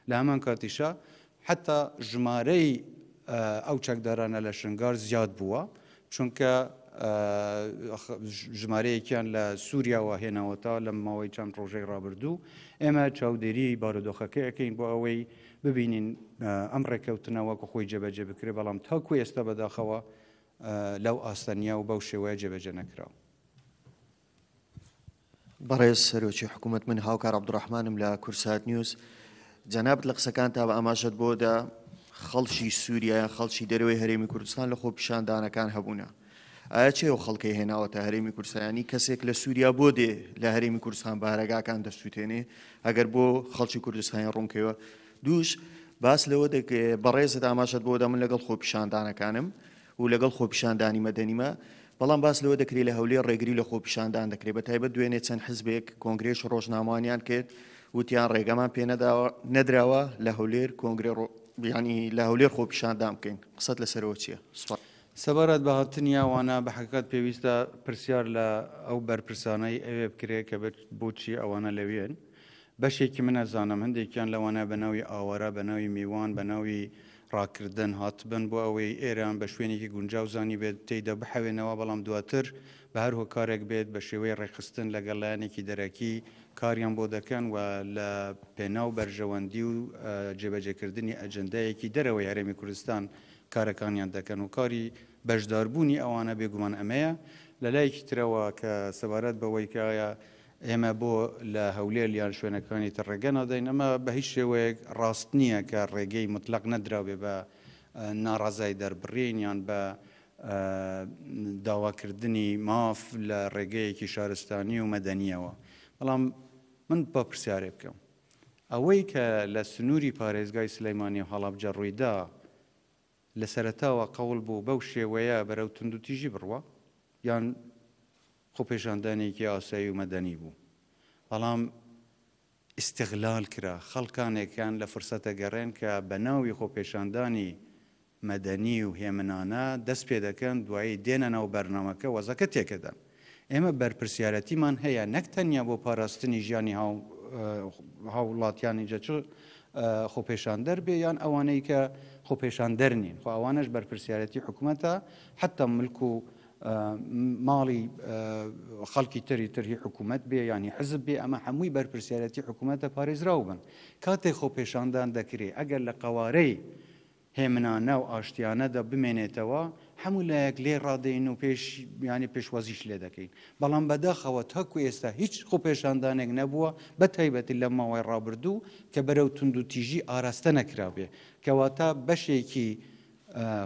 لە هەمان کاتیشە حتا ژمارەی ئەو چەکدارانە لە شنگار زیاد بووە چونکە ژمارەیەکیان لە سووریاوە هێناوەتا لە ماوەی چەند ڕۆژەی ڕابردوو ئێمە چاودێری بارودۆخەکەیەکەین بۆ ئەوەی ببینین ئەم ڕێککەوتنەوە کە خۆی جێبەجێ بکرێ بەڵام تاکو ئێستا بەداخەوە لەو ئاستەنیا و بەو شێوەیە جێبەجە نەکراوە. بەڕێز سەرۆکی حکوومەت من هاوکار عبدڕحمانم لە کورسات نیوز. جەنابەت لە قسەکان تا بە ئاماژەت بۆدا خەڵکی سووریایان خەڵکی دەروی هەرێمی کوردستان لە خۆ پیشاندانەکان هەبوون. ئایا چێ و خەڵکی هێناوە تا هەرێمی کورسانی کەسێک لە سووریا بۆ دێ لە هەرێمی کوردستان بارەگاکان دەستوتێنێ ئەگەر بۆ خەڵکی کوردستانی ڕوونکەوە دووش باس لەوە بەڕێزت ئاماژەت بۆدا من لەگەڵ خۆ پیشاندانەکانم و لەگەڵ خۆ پیشاندانی مەدەنیمە بەڵام باس لەوە دەکری لە هەولێ ڕێگری لە خۆ پیشاندان دەکرێت بە تایبەت دوێنێ چەند حزبێک کۆنگرێش ڕۆژناموانیان کرد وتیان ڕێگەمان پێ نەدراوە لە هەولێر کۆنگرێ بیانی لە هەولێر خۆپیشاندام بکەین قسەت لەسەرەوە چییە سەبارەت بە هاتنیاوانە بە حقیقات پێویستە پرسیار لە ئەو بەرپرسانەی ئەوێ بکرێت کە بۆچی ئەوانە لەوێن بەشێکی منەزانم هەندێکیان لەوانە بەناوی ئاوارە بەناوی میوان بەناوی ڕاکردن هاتبن بۆ ئەوەی ئێران بە شوێنێکی گونجاوزانی بێت تێدا بحەوێنەوە بەڵام دواتر بە هەر هۆکارێک بێت بە شێوەی ڕێخستن لەگەڵلایەنێکی دەرەکی کاریان بۆ دەکەن و لە پێناو بەرژەوەندی و جێبەجێکردنی ئەجندایەکی دەرەوەی هەرێمی کوردستان کارەکانیان دەکەن و کاری بەشداربوونی ئەوانە بێگومان ئەمەیە لە لایەکی ترەوە کە سەبارەت بەوەی کایە ئێمە بۆ لە هەولێر یان شوێنەکانی تڕێگە نادەین ئەمە بە هیچ شێوەیەک ڕاست نییە کە ڕێگەی مطلق نەدراوێ بە ناڕازای دەربڕینیان بە داواکردنی ماف لە ڕێگەیەکی شارستانی و مەدەنیەوە بەڵام من بە پرسیارێ بکەم ئەوەی کە لە سنووری پارێزگای سلەیمانی و هەڵابجە ڕوویدا لە سەرتاوە قەول بوو بەو شێوەیە بەرەو تونند و تیژی بڕوە یان خۆ پێشاندانێکی ئاسایی و مەدەنی بوو بەڵام استغلال کرا خەڵکانێکیان لە فرسەتە گەڕێن کە بە ناوی خۆپێشاندانی مەدەنی و هێمنانە دەست پێ دەکەن دوایی دێنە ناو بەرنامەکە وەزەکە تێکەدەن ئێمە بەرپرسیارەتیمان هەیە نەکتەنیا بۆ پاراستنی ژیانی هاوڵاتیانی جەچ خۆپێشان دەربێ یان ئەوانەی کە خۆپێشان دەرنین خو ئەوانش بەرپرسیارەتی حکوومەتە حتا ملک و ماڵی خەڵکی تری تری حکوومەت بێ ینی حزب بێ ئەمە هەمووی بەرپرسیارەتی حکوومەتە پارێزراو بن کاتێک خۆپێشاندان دەکرێ ئەگەر لە قوارەی هێمنانە و ئاشتیانەدا بمێنێتەوە هەموو لایەک لێ ڕادین و پێش یانی پێشوازیش لێ دەکەین بەڵام بەداخەوە تاکو ئێستا هیچ خۆپێشاندانێک نەبووە بە تایبەتی لە ماوەی ڕابردوو کە بەرەو تونند و تیژی ئاراستە نەکرابێ کەواتە بەشێکی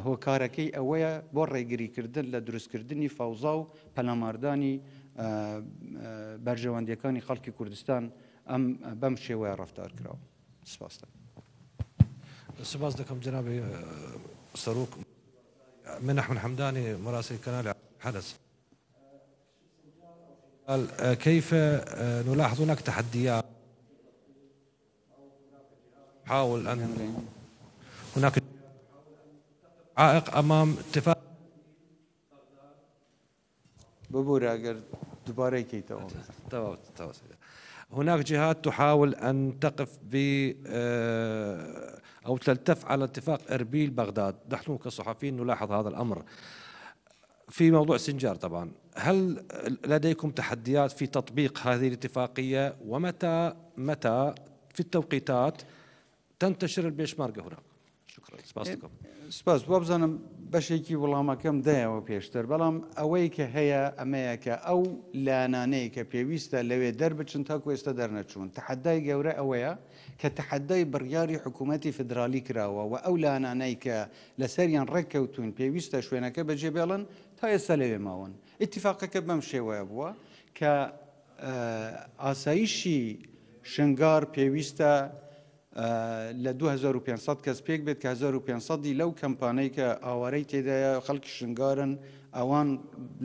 هۆکارەکەی ئەوەیە بۆ ڕێگریکردن لە دروستکردنی فاوزا و پەلاماردانی بەرژەوەندیەکانی خەڵکی کوردستان ئەم بەم شێوەیە ڕفتار کراوە سپاس سپاس دەکەم جنابی سەرۆک من أحمد حمداني مراسل قناة حدث آه، كيف آه، نلاحظ هناك تحديات حاول أن هناك عائق أمام اتفاق ببوري أجر دوباره كي هناك جهات تحاول أن تقف ب آه، أو تلتف على اتفاق أربيل بغداد نحن كصحفيين نلاحظ هذا الأمر في موضوع سنجار طبعا هل لديكم تحديات في تطبيق هذه الاتفاقية ومتى متى في التوقيتات تنتشر البيشماركة هناك شكرا لكم إيه، سپاس بۆ بزانم بەشێکی وڵامەکەم دایەوە پێشتر بەڵام ئەوەی کە هەیە ئەمەیە کە ئەو لانانەی کە پێویستە لەوێ دەربچن تاکو ئێستا دەرنەچوون تحدای گەورە ئەوەیە کە تحدای بڕیاری حکوومەتتی فدرالی کراوە و ئەو لانانەی کە لەسەریان ڕێککەوتون پێویستە شوێنەکە بەجێ بێڵن تا ئێستا لەوێ ماون ئتیفاقەکە بەم شێوەیە بووە کە ئاساییشی شنگار پێویستە لە 2500 کەس پێک بێت کە 1500 لەو کەمپانەی کە ئاوارەی تێدایە خەڵکی شنگارن ئەوان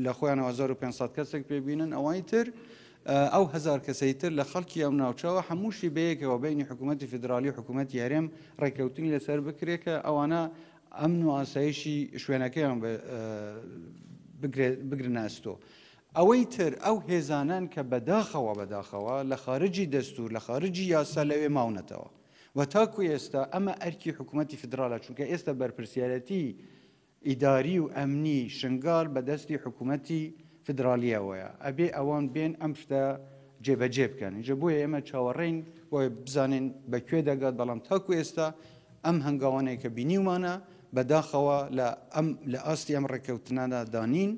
لە خۆیان 1500 کەسێک پێبینن ئەوانی تر ئەو هزار کەسەی تر لە خەڵکی ئەم ناوچەوە هەمووشی بەیەکەوە بینی حکوومەتتی فدرالی حکوومەتتی هەرێم ڕێککەوتنی لەسەر بکرێت کە ئەوانە ئەم نواسایشی شوێنەکەیان بگرناستۆ. ئەوەی تر ئەو هێزانان کە بەداخەوە بەداخەوە لە خارجی دەستور لە خارجی یاسا لەوێ ماونەتەوە. و تاکو ئێستا ئەمە ئەرکی حکوومەتتی فدرالە چونکە ئێستا بەرپرسیارەتی ئیداری و ئەمنی شنگال بەدەستی حکوومەتتی فدرالیەوەیە ئەبێ ئەوان بێن ئەم شتە جێبەجێ بکەن اینجا بۆیە ئێمە چاوەڕین بۆی بزانین بەکوێ دەگات بەڵام تاکو ئێستا ئەم هەنگاوانەیە کە بینیومانە بەداخەوە لە ئاستی ئەم ڕێککەوتنادا دانین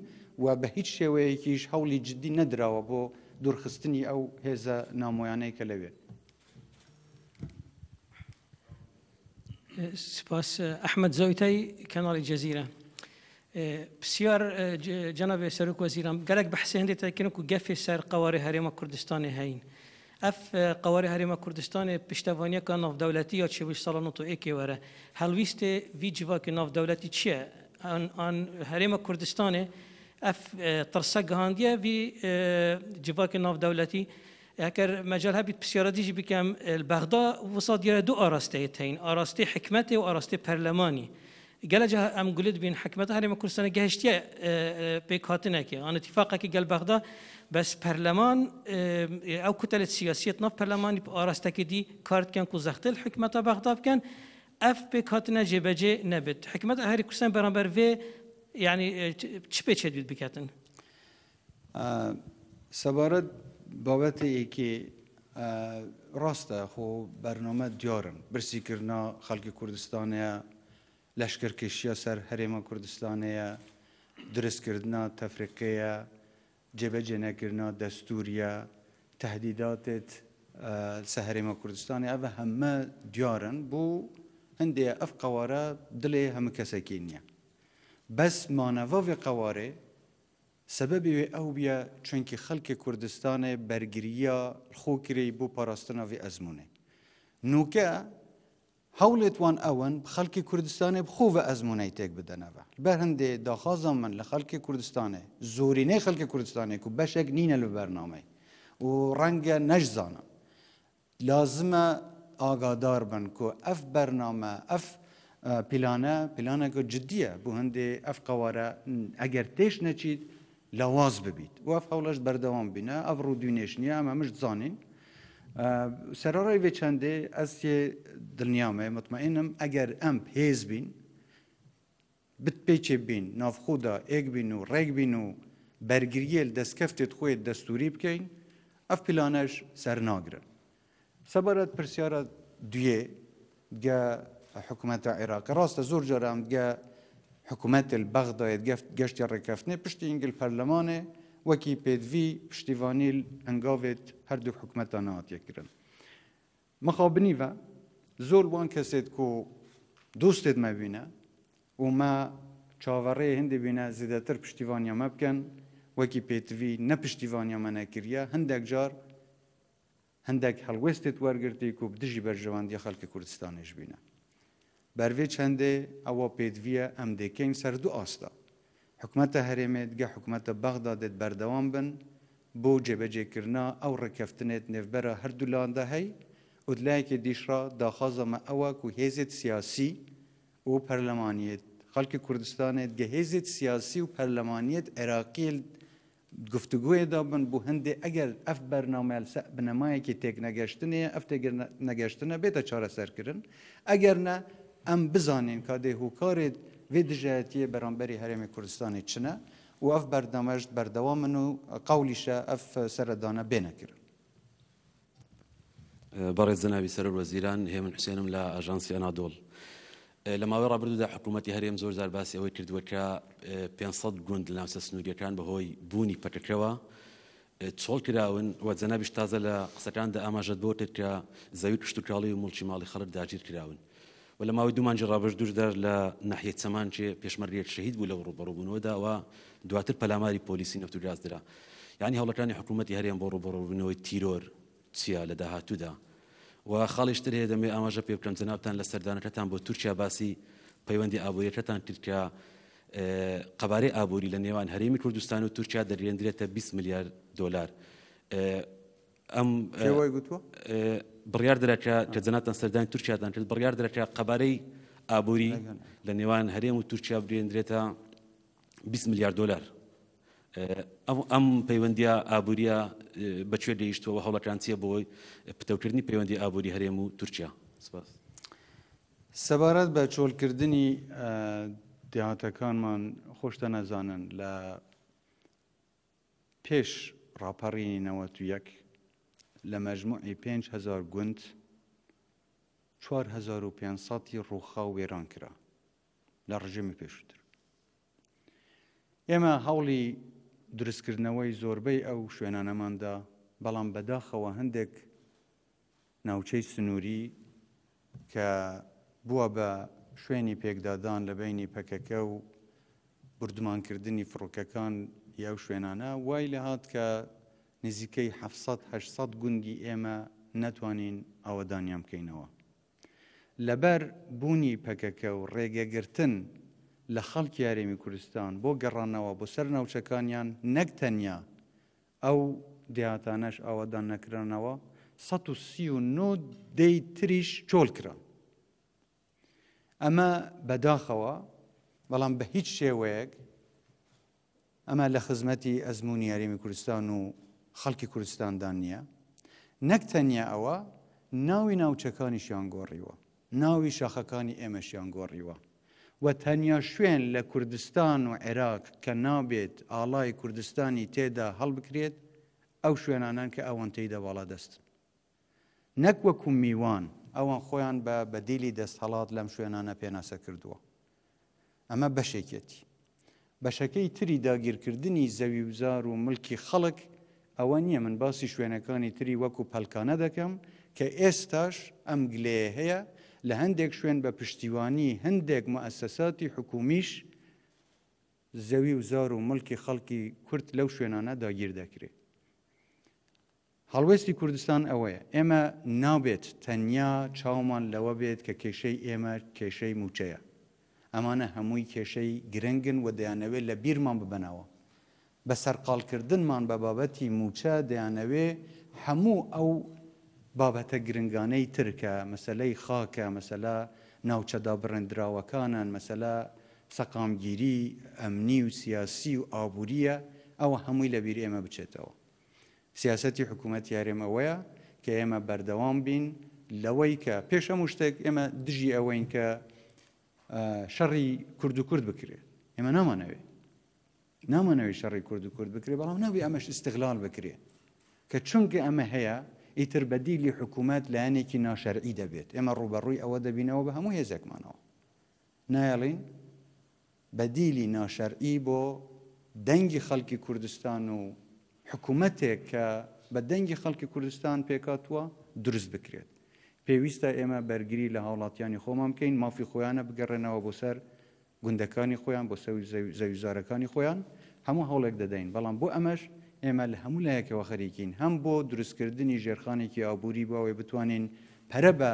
و بە هیچ شێوەیەکیش هەولی جددی نەدراوە بۆ دوورخستنی ئەو هێزە نامۆیانەی کە لەوێت سپاس آه، احمد زویتی کنال جزیره آه، بسیار آه، جناب سرک وزیرم گلک بحث هنده تکنه که گفه سر قوار حریم کردستان هین اف قوار حریم کردستان پشتوانی که ناف دولتی یا چه ویش سالانو تو ایکی وره هلویست وی جوا که ناف دولتی چیه آن, آن حریم کردستان اف ترسک هاندیه وی جوا که ناف دولتی اگر مجال هبید بسیار دیجی بکم بغدا وصاد یه دو آراسته تین آراسته حکمت و آراسته پرلمانی گل جه ام گلید بین حکمت هر مکرسان گهشتیه آه، پیک آه، هاتنه که آن اتفاقه که گل بغدا بس پرلمان آه، او کتل سیاسیت نه پرلمانی با آراسته که دی کارت کن که حکمت بغدا بکن اف پیک نجی جبجه نبود حکمت هر کرسان برانبر و یعنی يعني، چه پیچه بید بکتن سبارت بابت ای که راسته خو برنامه دیارن برسی کرنا خلق کردستانه لشکر کشی سر حریم کردستانه درست کردنا تفریقه جبه نکردنا دستوریه تهدیداتت سهریم کردستان او همه دیارن بو هنده اف قواره دل همه کسکینیه بس مانوا و قواره سبب او بیا چونکی خلک کردستان برگیریا خو کری بو پاراستنا وی ازمونه نوکه حولت وان اون خلک کردستان بخو و ازمونه تک بدنه و برهنده داخازم من لخلک کردستان زورینه خلک کردستان کو بشک نینه لبرنامه و رنگ نجزانم لازمه آگادار بن کو اف برنامه اف پلانه پلانه کو جدیه بو هنده اف قواره اگر تیش نچید لاواز ببیت و اف حولش بردوام بینه اف رو دونیشنیه اما مش زانین آه، سرارای و چنده از یه دنیامه مطمئنم اگر ام پیز بین بت پیچه بین نافخودا اگ بین و رگ بین و برگریل دستکفتت خوی دستوری اف پلانش سر ناگرن سبارت پرسیارت دویه گا حکومت عراق راست زور جرم گا حکومت گفت گشت یا رکفنه پشتی اینگل پرلمانه وکی پیدوی پشتیوانی انگاوت هر دو حکومت حکومتان هاتیه کرن مخابنی و زور وان کسید کو دوستید ما بینه و ما چاوره هندی بینه تر پشتیوانی ما بکن وکی پیتوی نه پشتیوانی ما نکریه هندک جار هندک هلوستید ورگردی کو بدجی بر جواندی خلق کردستانش بینه بەرێ چەندێ ئەوە پێدویە ئەم دێکەین سەر دوو ئاستا حکوومەتە هەرێمێت گە حکوومەتە بەغدادێت بەردەوام بن بۆ جێبەجێکردنا ئەو ڕێکەفتنێت نێڤبەرە هەردوو لاندا هەی ئودلایەکی دیشرا داخوازەمە ئەوە و هێزێت سیاسی و پەرلەمانیت خەڵکی کوردستانێت گە هێزێت سیاسی و پەرلەمانیت عێراقیل گفتگوێدا بن بۆ هەندێ ئەگەر ئەف بەرنامەل بنەمایەکی تێک نەگەشتنێ ئەف تێگەر نەگەشتنە بێتە چارەسەرکردن ئەگەر نە ام بزانین که ده هوکار وی دجایتی برانبری حرم کردستان چنه و اف برنامه بردوام نو قولیش اف سردانه بینکرد بەڕێز زەناوی سەر وەزیران هێمن حوسێنم لە ئاژانسی ئەنادۆڵ لە ماوەی ڕابردودا حکوومەتتی هەرێم زۆر زار باسی ئەوەی کردوەکە 500 گوند لە ناوسە سنووریەکان بەهۆی بوونی پەکەکەوە چۆڵ کراون وە جەنەبیش تازە لە قسەکاندا ئاماژەت بۆتێت کە زەوی کشتتوکاڵی و مڵکی ماڵی خەڵت داگیر کراون و لە ماوەی دومانجی ڕابش دووردار لە ناحیە چەمانچێ پێشمەرێت شەهید بوو لە ڕوبڕوبوونەوەداوە دواتر پەلاماری پۆلیسی نەفتوراز درا یعنی هەوڵەکانی حکوومەتتی هەریان بۆ ڕوبڕوبوونەوەی تیرۆر چیا لە داهاتوودا و خاڵیشتر هەیە دەمێ ئاماژە پێ بکەم جنابان لە سەردانەکەتان بۆ تورکیا باسی پەیوەندی ئابوووریەکەتان ترکیا قەبارەی ئابووری لە نێوان هەرێمی کوردستان و تورکیا دەریێندرێتە 20 میلیارد دلار ئەم بڕیار درەکە کە جەناتان سەردانی تورکیادان کرد بڕیار درەکە قەبارەی ئابووری لە نێوان هەرێم و تورکیا برێندرێتە 20 میلیارد دلار ئەم پەیوەندیە ئابوووریە بەکوێ دەیشتەوە هەوڵەکانسیە بۆی پتەوکردنی پەیوەندی ئابووری هەرێم و تورکیا سەبارەت بە چۆلکردنی دەهاتەکانمان خۆشتە نەزانن لە پێش ڕاپەڕینەوە تو یەک لە مەژموعی 5هزار گوند 4500 ڕووخا و وێران کرا لە ڕژێمی پێشتر. ئێمە هەوڵی دروستکردنەوەی زۆربەی ئەو شوێنانەماندا بەڵام بەداخەوە هەندێک ناوچەی سنووری کە بووە بە شوێنی پێکدادان لە بینی پەکەکە و بردمانکردنی فڕۆکەکان یەو شوێنانە وای لە هات کە نزیکەی 1970 گوندی ئێمە نەتوانین ئەوە دانیام بکەینەوە. لەبەر بوونی پەکەکە و ڕێگەگرتن لە خەڵکی یاریمی کوردستان بۆ گەڕانەوە بۆ سەر ناوچەکانیان نەکتەنیا ئەو دیاتانەش ئەوەدان نەکرانەوە 1939 دەی تریش چۆلکرا. ئەمە بەداخەوە بەڵام بە هیچ شێوەیەک ئەمە لە خزمەتی ئەزمموی یاریمی کوردستان و خەڵکی کوردستاندان نییە نەک تەنیا ئەوە ناوی ناوچەکانیشیان گۆڕیوە ناوی شاخەکانی ئێمەشیان گۆڕیوە و تەنیا شوێن لە کوردستان و عێراق کە نابێت ئاڵای کوردستانی تێدا هەڵبکرێت ئەو شوێنانان کە ئەوەن تێدا وڵا دەستن نەک وەکو میوان ئەوان خۆیان بە بەدیلی دەستهڵات لەم شوێنانە پێناسە کردووە ئەمە بەشێکێتی بەشەکەی تری داگیرکردنی زەویوزار و ملکی خەڵک ئەوە نییە من باسی شوێنەکانی تری وەکو پەلکانە دەکەم کە ئێستاش ئەم گلێ هەیە لە هەندێک شوێن بە پشتیوانی هەندێک مؤسساتی حکومیش زەوی و زار و ملکی خەڵکی کورت لەو شوێنانە داگیر دەکرێت. هەڵوێستی کوردستان ئەوەیە ئێمە نابێت تەنیا چاومان لەوە بێت کە کێشەی ئێمە کێشەی موچەیە. ئەمانە هەمووی کێشەی گرنگن و دەیانەوێت لە بیرمان ببەنەوە. بە سەرقالکردنمان بە بابەتی موچە دەیانەوێ هەموو ئەو بابەتە گرنگانەی ترکە مەسلەی خاکە مەسەلا ناوچەدا بڕندراوەکانان مەسەلا سەقامگیری ئەمنی و سیاسی و ئابوووریە ئەوە هەمووی لەبیر ئێمە بچێتەوە. سیاسەتی حکوومەت یاریێمەوەیە کە ئێمە بەردەوام بین لەوەی کە پێشە شتێک ئێمە دژی ئەوەین کە شەڕی کورد و کورد بکرێت ئێمە نامانەوێت نامانەوەی شەڕی کورد و کورد بکرێ بەڵام ناوی ئەمەش استغلال بکرێ کە چونکە ئەمە هەیە ئیتر بەدیلی حکوومەت لایەنێکی ناشەرعی دەبێت ئێمە ڕوبەڕووی ئەوە دەبینەوە بە هەموو هێزێکمانەوە نایڵین بەدیلی ناشەرعی بۆ دەنگی خەڵکی کوردستان و حکوومەتێک کە بە دەنگی خەڵکی کوردستان پێکاتوە دروست بکرێت پێویستە ئێمە بەرگری لە هاوڵاتیانی خۆمان بکەین مافی خۆیانە بگەڕێنەوە بۆ سەر گوندەکانی خۆیان بۆ زەویزارەکانی خۆیان هەموو هەوڵێک دەدەین بەڵام بۆ ئەمەش ئێمە لە هەموو لایەکەوە خەریکین هەم بۆ دروستکردنی ژێرخانێکی ئابووری باوەی بتوانین پەرە بە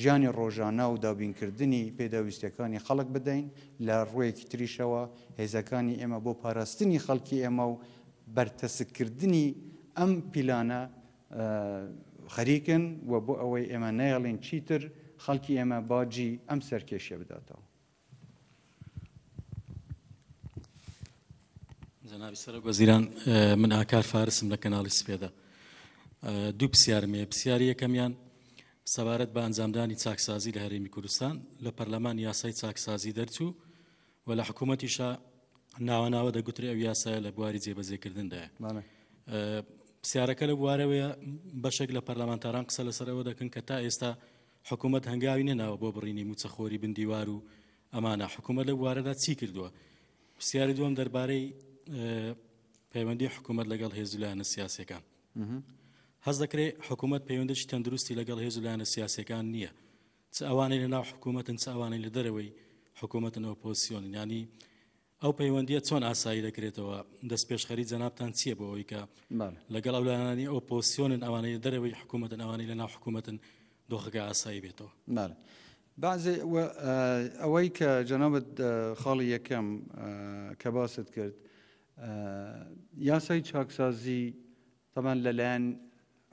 ژیانی ڕۆژانە و دابینکردنی پێداویستەکانی خەڵک بدەین لە ڕوویەکی تریشەوە هێزەکانی ئێمە بۆ پاراستنی خەڵکی ئێمە و بەرتەسکردنی ئەم پیلانە خەریکن و بۆ ئەوەی ئێمە نەیڵین چیتر خەڵکی ئێمە باجی ئەم سەرکێشیە بداتەوە. جەناویسەرە گۆزیران من ئاکار فارسم لە کەناڵی سپێدا دوو پرسیارمێ پرسیاری یەکەمیان سەبارەت بە ئەنجامدانی چاکسازی لە هەرێمی کوردستان لە پەرلەمان یاسای چاکسازی دەرچوو و لە حکوومەتیشا ناوەناوە دەگوترێ ئەو یاسایە لە بواری جێبەجێکردندایە پرسیارەکە لە بوارەوەیە بەشێک لە پەرلەمانتاران قسە لەسەرەوە دەکەن کە تا ئێستا حکوومەت هەنگاوی نەناوە بۆ بڕینی موچەخۆری بندیوار و ئەمانە حکوومەت لە بوارەدا چی کردووە پرسیاری دووەم دەربارەی پەیوەندی حکوومەت لەگەڵ هێزولانە سیاسەکان هەز دەکرێت حکوومەت پەیوەندەی تەندروستی لەگەڵ هێزولانە سیاسەکان نییە چ ئەوانەی لە ناو حکوومەتن چ ئەوانەی لە دەرەوەی حکوومەتن ئۆپۆسیۆن ینی ئەو پەیوەندیە چۆن ئاسایی دەکرێتەوە دەست پێشخەری جەنابان چییە بەوەی کە لەگەڵ ئەولانانی ئۆپۆسیۆنن ئەوانەی دەرەوەی حکوومەتن ئەوانەی لە ناو حکوومەتن دۆخەکە ئاسایی بێتەوە بعضێ ئەوەی کە جەنابەت خاڵی یەکەم کە باست کرد یاسای چاکسازی تەمان لەلایەن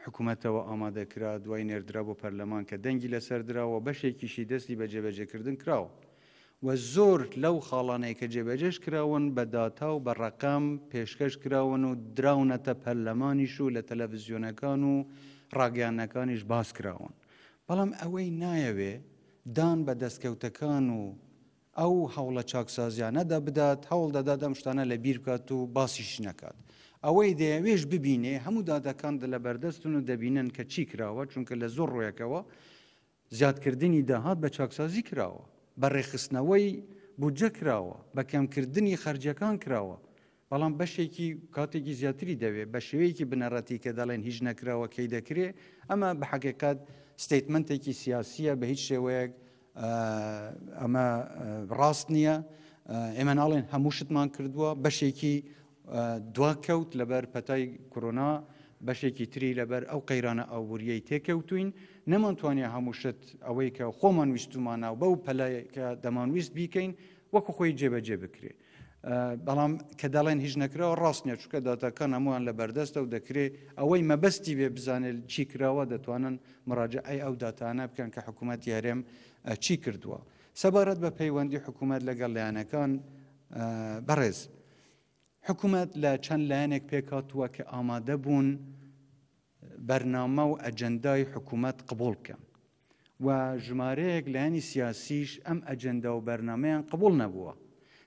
حکوومەتەوە ئامادەکرا دوای نێردرا بۆ پەرلەمان کە دەنگی لەسەردراوە بەشێکیشی دەستی بە جێبەجێکردن کراوە و زۆر لەو خاڵانەیە کە جێبەجێش کراون بە داتا و بە ڕقام پێشکەش کراون و دراونەتە پەرلەمانیش و لە تەلەڤزیۆنەکان و ڕاگەیانەکانیش باس کراون بەڵام ئەوەی نایەوێ دان بە دەستکەوتەکان و ئەو هەوڵە چاکسازیانەدا بدات هەوڵ دەدا دەمشتانە لە بیرکات و باسیش نکات. ئەوەی دەیەوێش ببینێ هەموو دادەکان لە بەردەستون و دەبینن کە چی کراوە چونکە لە زۆر ڕۆیەکەوە زیادکردنی داهات بە چاکسازی کراوە بە ڕێخستنەوەی بودجە کراوە بە کەمکردنی خرجەکان کراوە بەڵام بەشێکی کاتێکی زیاتری دەوێت بە شێوەیەکی بنەڕەتی کە دەڵێن هیچ نەکراوە کەی دەکرێت ئەمە بە حقیقات ستیتمنتێکی سیاسیە بە هیچ شێوەیەک ئەمە ڕاست نییە ئێمە ناڵێن هەمووشتمان کردووە بەشێکی دواکەوت لەبەر پەتای کۆرۆنا بەشێکی تری لەبەر ئەو قەیرانە ئاوریەی تێکەوتوین نەمانتوانێ هەمووشت ئەوەی کە خۆمان ویستمانە و بەو پەلایکە دەمانویست بیکەین وەکو خۆی جێبەجێ بکرێ. بەڵام کە دەڵێن هیچ نەکراوە ڕاست نیە چکە داتەکان هەمووان لە بەردەستە و دەکرێت ئەوەی مەبەستی بێ بزانێت چی کراوە دەتوانن مراجعی ئەو داتانە بکەن کە حکوومەت یارێم چی کردووە سەبارەت بە پەیوەندی حکوومەت لەگەڵ لایەنەکان بەڕێز حکوومەت لە چەند لایەنێک پێکاتووە کە ئامادە بوون بەرنامە و ئەجندای حکوومەت قبول بکەم و ژمارەیەک لایانی سیاسیش ئەم ئەجندا و بەرنمەیان قبول نەبووە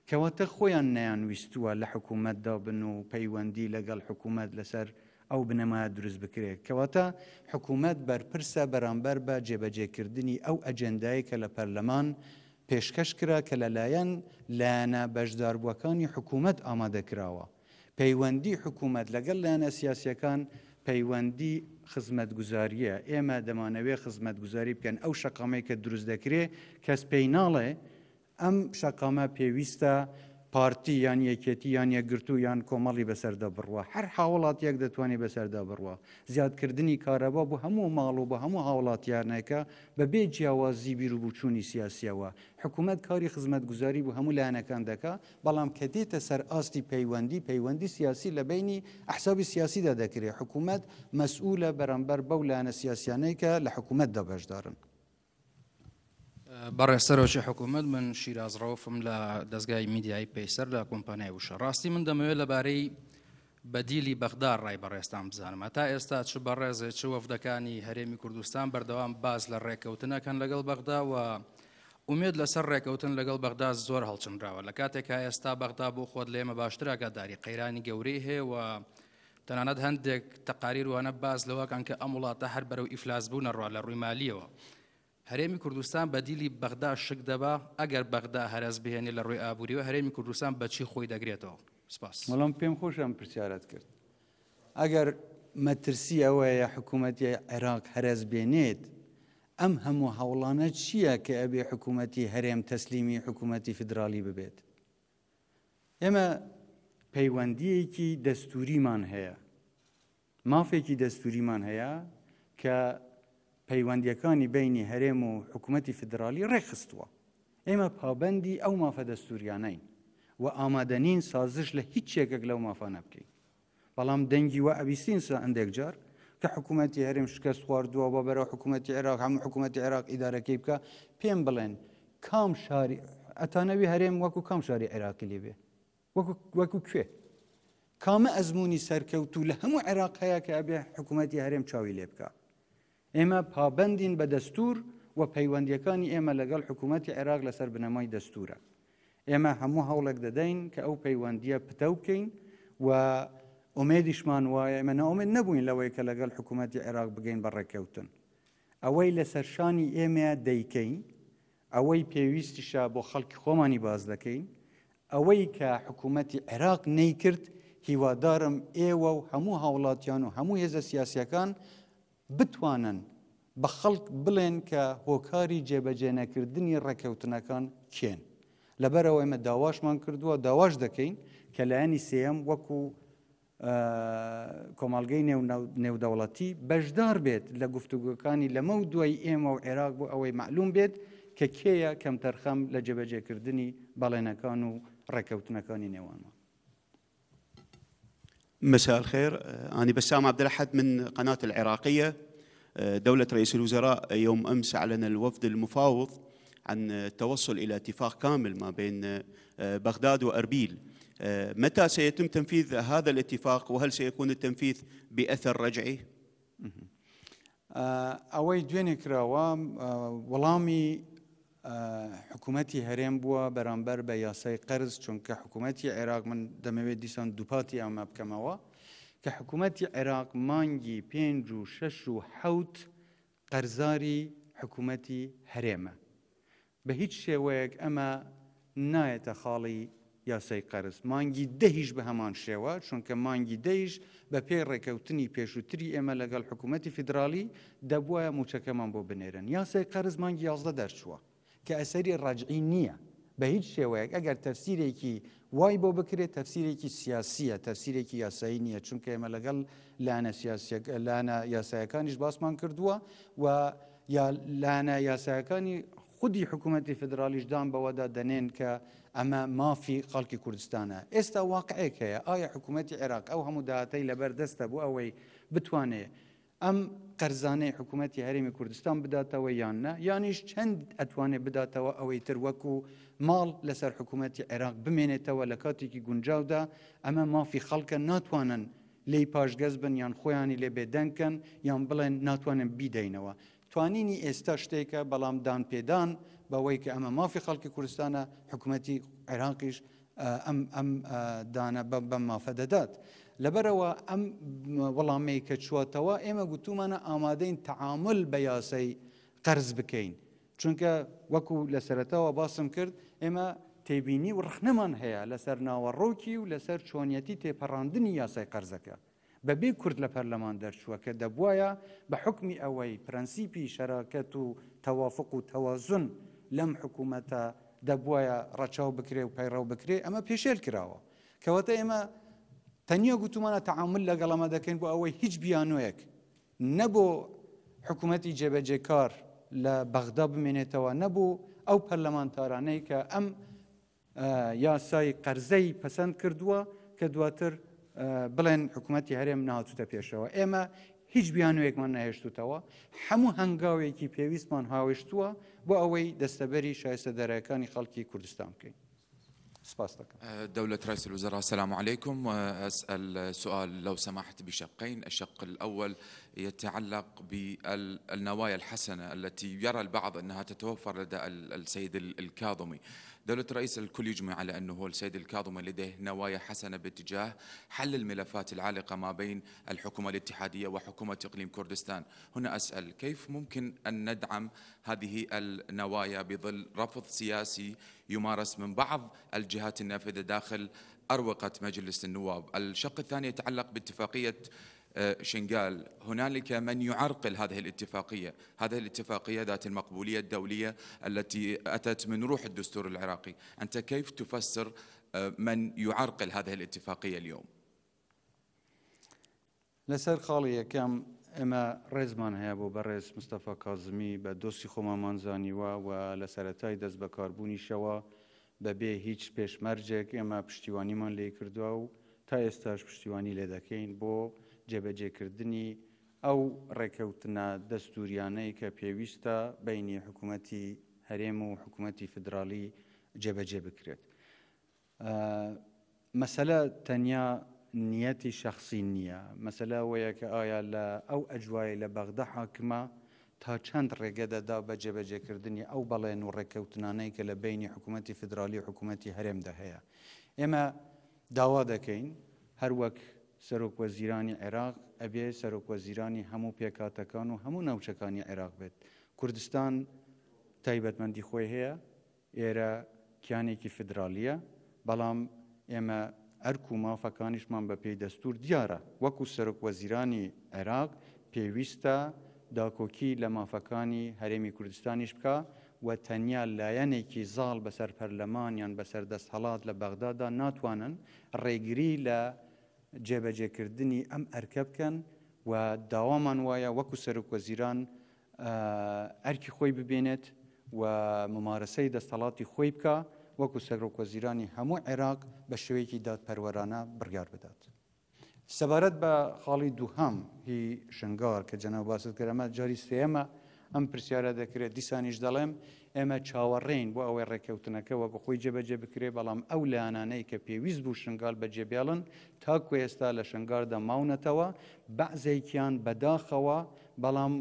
کەواتە خۆیان نیان ویستووە لە حکوومەتدا بن و پەیوەندی لەگەڵ حکوومەت لەسەر ئەو بنەما دروست بکرێت کەواتە حکوومەت بەرپرسە بەرامبەر بە جێبەجێکردنی ئەو ئەجندایی کە لە پەرلەمان پێشکەش کرا کە لەلایەن لایەنە بەشداربووەکانی حکوومەت ئامادەکراوە پەیوەندی حکوومەت لەگەڵ لایەنە سیاسەکان پەیوەندی خزمەت گوزاریە ئێمە دەمانەوێت خزمەت گوزاری پێن ئەو شقامەی کە دروست دەکرێت کەس پێی ناڵێ ئەم شقامە پێویستە پارتی یان یەکێتی یان یەکگرتو یان کۆمەڵی بەسەردا بڕوە هەر هاوڵاتیەک دەتوانێت بەسەردا بڕوە زیادکردنی کارەبا بۆ هەموو ماڵ و بە هەموو هاوڵاتیانەکە بە بێ جیاوازی بیر و بچووی سیاسیەوە حکوومەت کاری خزمەت گوزاری بۆ هەموو لایەنەکان دەکا بەڵام کە دێتە سەر ئاستی پەیوەندی پەیوەندی سیاسی لە بینی ئەحسابی سیاسیدا دەکرێت حکوومەت مەسئولە بەرەمبەر بەو لاەنە سیاسیانەی کە لە حکوومەت دەبەشدارن. بەڕێسەرۆکی حکوومەت من شیرازڕۆفم لە دەستگای میدیایی پێیسەر لە کۆمپانای وشە ڕاستی من دەمەوێت لەبارەی بەدیلی بەغدار ڕای بەڕێستان بزانمە تا ئێستا چ بەڕێزێ چ وەفدەکانی هەرێمی کوردستان بەردەوام باز لە ڕێککەوتنەکەن لەگەڵ بەغداوە ومێت لەسەر ڕێککەوتن لەگەڵ بەغدا زۆر هەڵچنراوە لە کاتێکا ئێستا بەغدا بۆ خۆت لێمە باشتراگەداری قەیرانی گەورەی هەیە و تەنانەت هەندێک تەقاریر وانە باز لەوەکان کە ئەم وڵاتە هەر بەرەو ئیفلاس بوونە ڕوا لە ڕوویمالیەوە. هەرێمی کوردستان بە دیلی بەغدا شک دەبا ئەگەر بەغدا هەرز بهێنێ لە ڕووی ئابووری و هەرێمی کوردستان بەچی خۆی دەگرێتەوە سپاس مەڵام پێم خۆشم پرسیارەت کرد ئەگەر مەترسی ئەوەیە حکوومەتی عێراق هەرز بێنێت ئەم هەموو هەوڵانە چییە کە ئەبێ حکوومەتی هەرێم تەسلیمی حکوومەتی فدرالی ببێت ئێمە پەیوەندیەکی دەستوریمان هەیە مافێکی دەستوریمان هەیە کە پەیوەندیەکانی بینی هەرێم و حکوومەتتی فدرالی ڕێخستووە ئێمە پابندی ئەو مافە دەستوریانەین و ئامادەنین سازش لە هیچ شێکێک لەو مافانە بکەین بەڵام دەنگی و ئەویسین سا ئەندێک جار کە حکوومەتتی هەرم شکست خواردووە بە بەرە حکوومەتتی عێراق هەموو حکوومەتتی عێراق ئیدارەکەی بکە پێم بڵێن کام شاری ئەتانەوی هەرێم وەکو کام شاری عێراقی لێبێ وەکو کوێ کامە ئەزمموی سەرکەوت و لە هەموو عێراق هەیە کە ئەبێ حکوومەتتی هەرێم چاوی لێ بکە ئێمە پابندین بە دەستور و پەیوەندیەکانی ئێمە لەگەڵ حکوومەتتی عێراق لەسەر بنەمای دەستورە. ئێمە هەموو هەوڵێک دەدەین کە ئەو پەیوەندیە پتە بکەین و ئومێدیشمان وایە ئمە ناومێت نەبووین لەوەی کە لەگەڵ حکوومەتتی عێراق بگەین بەڕێکەوتن. ئەوەی لەسەر شانی ئێمە دەیکەین، ئەوەی پێویستیشە بۆ خەڵکی خۆمانی باز دەکەین، ئەوەی کە حکوومەتتی عێراق نەیکرد هیوادارم ئێوە و هەموو هاوڵاتیان و هەموو هێزە سیاسەکان بتوانن بە خەڵک بڵێن کە هۆکاری جێبەجێنەکردنی ڕێککەوتنەکان کێن لەبەرەوە ئێمە داواشمان کردووە داواش دەکەین کە لایەنی سم وەکو کۆمەلگەی نێودەوڵەتی بەشدار بێت لە گفتوگوەکانی لەمە و دوای ئێمە و عێراق بۆ ئەوەی معلوم بێت کە کێیە کەم تەرخەم لە جێبەجێکردنی بەڵێنەکان و ڕێککەوتنەکانی نێوانەوە مساء الخير آه، أنا بسام عبد الأحد من قناة العراقية آه، دولة رئيس الوزراء يوم أمس أعلن الوفد المفاوض عن التوصل إلى اتفاق كامل ما بين آه، بغداد وأربيل متى سيتم تنفيذ هذا الاتفاق وهل سيكون التنفيذ بأثر رجعي؟ ئەوەی دوێنێ کراوە ولامي حکوومەتتی هەرێم بووە بەرامبەر بە یاسای قەرز چونکە حکوومەتتی عێراق من دەمەوێت دیسان دووپاتی ئەمە بکەمەوە کە حکوومەتتی عێراق مانگی پێنج و شەش و حەوت قەرزاری حکوومەتتی هەرێمە بە هیچ شێوەیەک ئەمە نایەتە خاڵی یاسای قەرز مانگی دەهیش بە هەمان شێوە چونکە مانگی دەیش بە پێی ڕێکەوتنی پێشووتری ئێمە لەگەڵ حکوومەتتی فیدراالی دەبواە موچەکەمان بۆ بنێرن یاسای قەرز مانگی یازدە دەرچووە کە ئەسەری ڕاجعی نییە بە هیچ شێوەیەک ئەگەر تەفسیرێکی وای بۆ بکرێت تەفسیرێکی سیاسیە تەفسیرێکی یاسایی نییە چونکە ئێمە لەگەڵ لاەنە لاەنە یاسایەکانیش باسمان کردووە و یا لاەنە یاسایەکانی خودی حکوومەتی فدرالیشدان بەوەدا دەنێن کە ئەمە مافی خەڵکی کوردستانە ئێستا واقعێک هەیە ئایا حکوومەتتی عێراق ئەو هەموو داهاتەی لەبەردەستە بوو ئەوەی بتوانێت ئەم قەرزانەی حکوومەتتی هەرێمی کوردستان بداتەوە یان نە یانیش چەند ئەتوانێ بداتەوە ئەوەی تر وەکو ماڵ لەسەر حکوومەتتی عێراق بمێنێتەوە لە کاتێکی گونجاودا ئەمە مافی خەڵکە ناتوانن لی پاشگەز بن یان خۆیانی لێ بێدەنکەن یان بڵێن ناتوانن بیدەینەوە. توانینی ئێستا شتێکە بەڵام دان پێدان بەوەی کە ئەمە مافی خەڵکی کوردستانە حکوومەتتی عێراقیش ئەم دانە بەم مافە دەدات. لەبەرەوە ئەم وەڵامەی کە چوەتەوە ئێمە گوتومانە ئامادەین تەعامل بە یاسەی قەرز بکەین چونکە وەکو لە سەرەتەوە باسم کرد ئێمە تێبینی و ڕخنەمان هەیە لەسەر ناوەڕۆکی و لەسەر چۆنیەتی تێپەڕاندنی یاسای قەرزەکە بەبێ کورد لە پەرلەمان دەرچووە کە دەبواە بە حکمی ئەوەی پرەنسیپی شەراکەت و تەوافق و تەوازن لەم حکوومەتە دەبواە ڕەچاو بکرێ و پەیڕەو بکرێ ئەمە پێشێر کراوە کەواتە ئێمە تەنیا گوتومانە تعامل لەگەڵەمە دەکەین بۆ ئەوەی هیچ بیانوەیەک نەبوو حکوومەتی جێبەجێکار لە بەغدا بمێنێتەوە نەبوو ئەو پەرلەمانتارانەی کە ئەم یاسای قەرزەی پەسەند کردووە کە دواتر بڵێن حکوومەتتی هەرێم ناوتتە پێشەوە ئێمە هیچ بیانوێکمان نهێشتوتەوە هەموو هەنگاوێکی پێویستمان هاوێشتووە بۆ ئەوەی دەستەبەری شایستە دەرەکانی خەڵکی کوردستان بکەین سباستك أه، دولة رئيس الوزراء السلام عليكم أسأل سؤال لو سمحت بشقين الشق الأول يتعلق بالنوايا الحسنة التي يرى البعض أنها تتوفر لدى السيد الكاظمي دولة رئيس الكل يجمع على أنه السيد الكاظمي لديه نوايا حسنة باتجاه حل الملفات العالقة ما بين الحكومة الاتحادية وحكومة إقليم كردستان هنا أسأل كيف ممكن أن ندعم هذه النوايا بظل رفض سياسي يمارس من بعض الجهات النافذة داخل أروقة مجلس النواب الشق الثاني يتعلق باتفاقية آه، شنغال هنالك من يعرقل هذه الاتفاقية هذه الاتفاقية ذات المقبولية الدولية التي أتت من روح الدستور العراقي أنت كيف تفسر آه، من يعرقل هذه الاتفاقية اليوم لەسەر خاڵی یەکەم ئێمە ڕێزمان هەیە بۆ بەڕێز مستەفا کازمی بە خوما منزاني و لە سەتای دەست بەکاربوونیشەوە بەبێ هیچ پێشمەرجێک ئێمە پشتیوانیمان لێ کردووە و تا استاش پشتیوانی لدكين بو جێبەجێکردنی ئەو ڕێکەوتنە دەستوریانەی کە پێویستە بینی حکوومەتی هەرێم و حکوومەتی فدرالی جێبەجێ بکرێت. مەسەلە تەنیا نیەتی شخصی نییە مەسەلا وەیە کە ئایا لە ئەو ئەجوای لە بەغدا حاکمە تا چەند ڕێگەدەدا بە جێبەجێکردنی ئەو بەڵێن و ڕێکەوتنانەی کە لە بینی حکوومەتتی فدرالی حکوومەتتی هەرێمدا هەیە ئێمە داوا دەکەین هەروەک سەرۆکوەزیرانی عێراق ئەبێ سەرۆکوەزیرانی هەموو پێکاتەکان و هەموو ناوچەکانی عێراق بێت کوردستان تایبەتمەندی خۆی هەیە ئێرە کیانێکی فدرالیە بەڵام ئێمە ئەرک و مافەکانیشمان بە پێی دەستور دیارە وەکو سەرۆکوەزیرانی عێراق پێویستە داکۆکی لە مافەکانی هەرێمی کوردستانیش بکە و تەنیا لایەنێکی زاڵ بەسەر پەرلەمانیان بەسەر دەست هەڵات لە بەغدادا ناتوانن ڕێگری لە جێبەجێکردنی ئەم ئەرکە بکەن و داوامان وایە وەکو سەرکوەزیران ئەرکی خۆی ببێنێت و ممارەسەی دەستەڵاتی خۆی بکە وەکو سەرۆکۆزیرانی هەموو عێراق بە شوەیەکی دادپەروەرانە بڕیار بدات. سەبارەت بە خاڵی دووهام هی شنگار کە جەنەوە باست کرەمە جاری سێمە ئەم پرسیارە دەکرێت دیسانیش دەڵێم ئێمە چاوەڕێین بۆ ئەوەی ڕێککەوتنەکەەوە بەخۆی جێبەجێ بکرێ بەڵام ئەو لایانانەی کە پێویست بوو شنگال بە جێبیاڵن تاکو ئێستا لە شنگاردا ماونەتەوە بەعزێکیان بەداخەوە بەڵام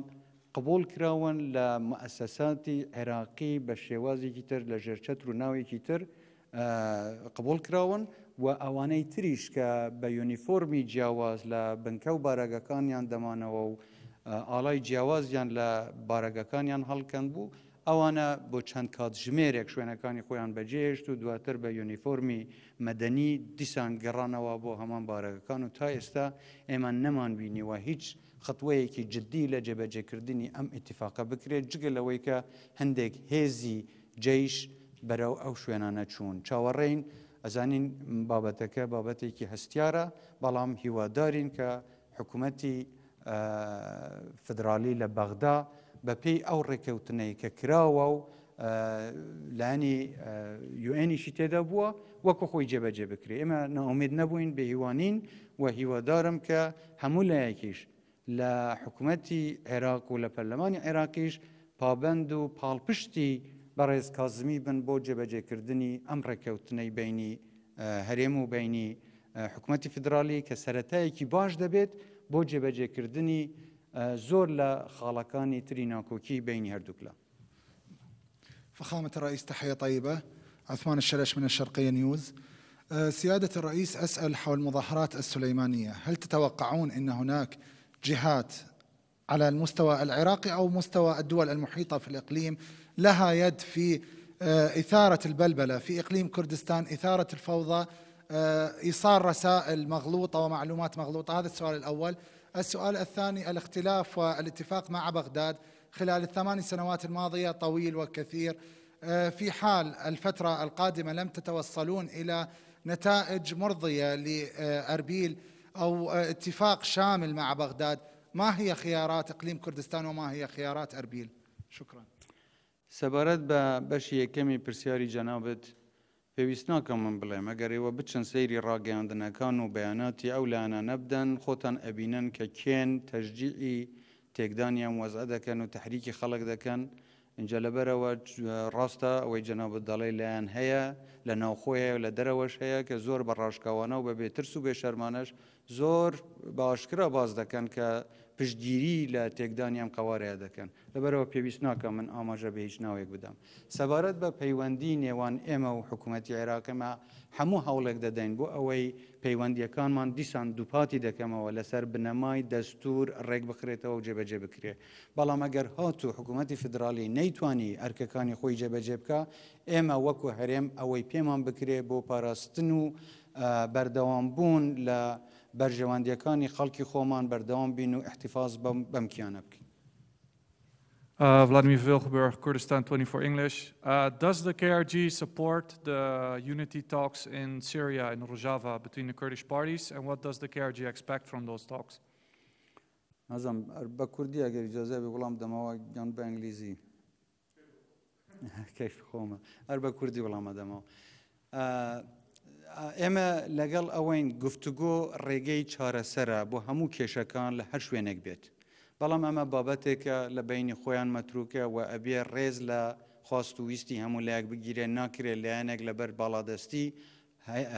قبول کراون لە مؤسساتی عێراقی بە شێوازێکی تر لە ژێرچەت و ناوێکی تر قبول کراون و ئەوانەی تریش کە بە یونیفۆرمی جیاواز لە بنکە و بارەگەکانیان دەمانەوە و ئاڵای جیاوازیان لە بارەگەکانیان هەڵکەند بوو ئەوانە بۆ چەند کات ژمێرێک شوێنەکانی خۆیان بەجێشت و دواتر بە یونیفۆرمی مەدەنی دیسان گەڕانەوە بۆ هەمان بارەکان و تا ئێستا ئێمان نەمان بینیوە هیچ خەتوەیەکی جددی لە جێبەجێکردنی ئەم ئاتیفاقە بکرێت جگەل لەوەی کە هەندێک هێزی جیش بەرەو ئەو شوێنانە چوون چاوەڕێین ئەزانین بابەتەکە بابەتێکی هەستیارە بەڵام هیوادارین کە حکوومەتی فدرالی لە بەغدا بە پێی ئەو ڕێککەوتنەی کە کراوە و لانی یوئێنیشی تێدا بووە وەکو خۆی جێبەجێ بکرێ ئێمە ناومێد نەبووین بە هیوانین و هیوادارم کە هەموو لایەکیش لە حکوومەتی عێراق و لە پەرلەمانی عێراقیش پابند و پاڵپشتی بەڕێز کازمی بن بۆ جێبەجێکردنی ئەم ڕێککەوتنەی بینی هەرێم و بینی حکوومەتی فدرالی کە سەتایەکی باش دەبێت بۆ جێبەجێکردنی زور لا خاڵەکانی تری ناکۆکی بين هردوكلا فخامة الرئيس تحية طيبة عثمان الشلش من الشرقية نيوز أه، سيادة الرئيس أسأل حول مظاهرات السليمانية هل تتوقعون أن هناك جهات على المستوى العراقي أو مستوى الدول المحيطة في الإقليم لها يد في أه، إثارة البلبلة في إقليم كردستان إثارة الفوضى أه، إيصال رسائل مغلوطة ومعلومات مغلوطة هذا السؤال الأول السؤال الثاني الاختلاف والاتفاق مع بغداد خلال الثمان سنوات الماضية طويل وكثير آه، في حال الفترة القادمة لم تتوصلون إلى نتائج مرضية لأربيل أو اتفاق شامل مع بغداد ما هي خيارات إقليم كردستان وما هي خيارات أربيل شكرا سبارت بە بەشی یەکەمی پرسیاری پێویست ناکەم من بڵێم ئەگەرەوە بچن سەیری ڕاگەاندنەکان و بەیاناتی ئەو لاانە نەبدەن خۆتان ئەبینەن کە کێن تەژجیعی تێکدانیان وەزە دەکەن و تحریکی خەڵک دەکەن اینجا لەبەرەوە ڕاستە ئەوەی جەناب دەڵی لایەن هەیە لە ناوخۆیە لە دەرەوەش هەیە کە زۆر بە ڕاشکاوانە و بە بێترس و بێشەرمانەش زۆر باشکرا باز دەکەن کە پشتگیری لە تێکدانیان قوارەیە دەکەن لەبەرەوە پێویست ناکە من ئاماژە بە هیچ ناوێک بدەم سەبارەت بە پەیوەندی نێوان ئێمە و حکوومەتتی عێراکەمە هەموو هەوڵێک دەدەین بۆ ئەوەی پەیوەندیەکانمان دیسان دووپاتی دەکەمەوە لەسەر بنەمای دەستور ڕێک بخرێتەوە و جێبەجێ بکرێ بەڵام ئەگەر هات و حکوومەتتی فدرالی نەیتوانی ئەرکەکانی خۆی جێبەجێ بکە ئێمە وەکو هەرێم ئەوەی پێمان بکرێ بۆ پاراستن و بەردەوام بوون لە بر بەرژەوەندیەکانی خەڵکی خۆمان بەردەوام بین و احتیفاز بەمکیانە بکەین. Uh, Vladimir Vilgeburg, Kurdistan 24 English. Uh, does the KRG support the unity talks in Syria and Rojava between the Kurdish parties, and what does the KRG expect from those talks? نظم بكردي اگر اجازه به غلام دما جان به انگلیسی كيف خوما اربا كردي غلام دما ئێمە لەگەڵ ئەوەین گفتوگۆ ڕێگەی چارەسەرە بۆ هەموو کێشەکان لە هەر شوێنێک بێت. بەڵام ئەمە بابەتێکە لە بینی خۆیان مەتروکە و ئەبێ ڕێز لە خواست و ویستی هەموو لایەک بگیرێ ناکرێت لایەنێک لەبەر باڵادەستی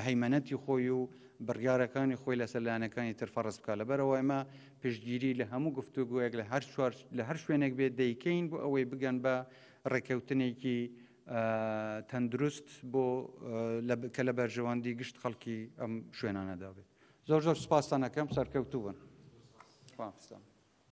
هەیمەەتی خۆی و بڕیارەکانی خۆی لە سەلایەنەکانی ترفەڕست بکە لەبەرەوە ئێمە پشتگیری لە هەموو گفتوگوۆیەک لە هەر شوێنێک بێت دەیکەین بۆ ئەوەی بگەن بە ڕێکەوتنێکی تەندروست بۆ کە لە بەرژەوەندی گشت خەڵکی ئەم شوێنانەدابێت. زۆر زۆر سپاسانەکەم سەرکەوتوون. پاستان.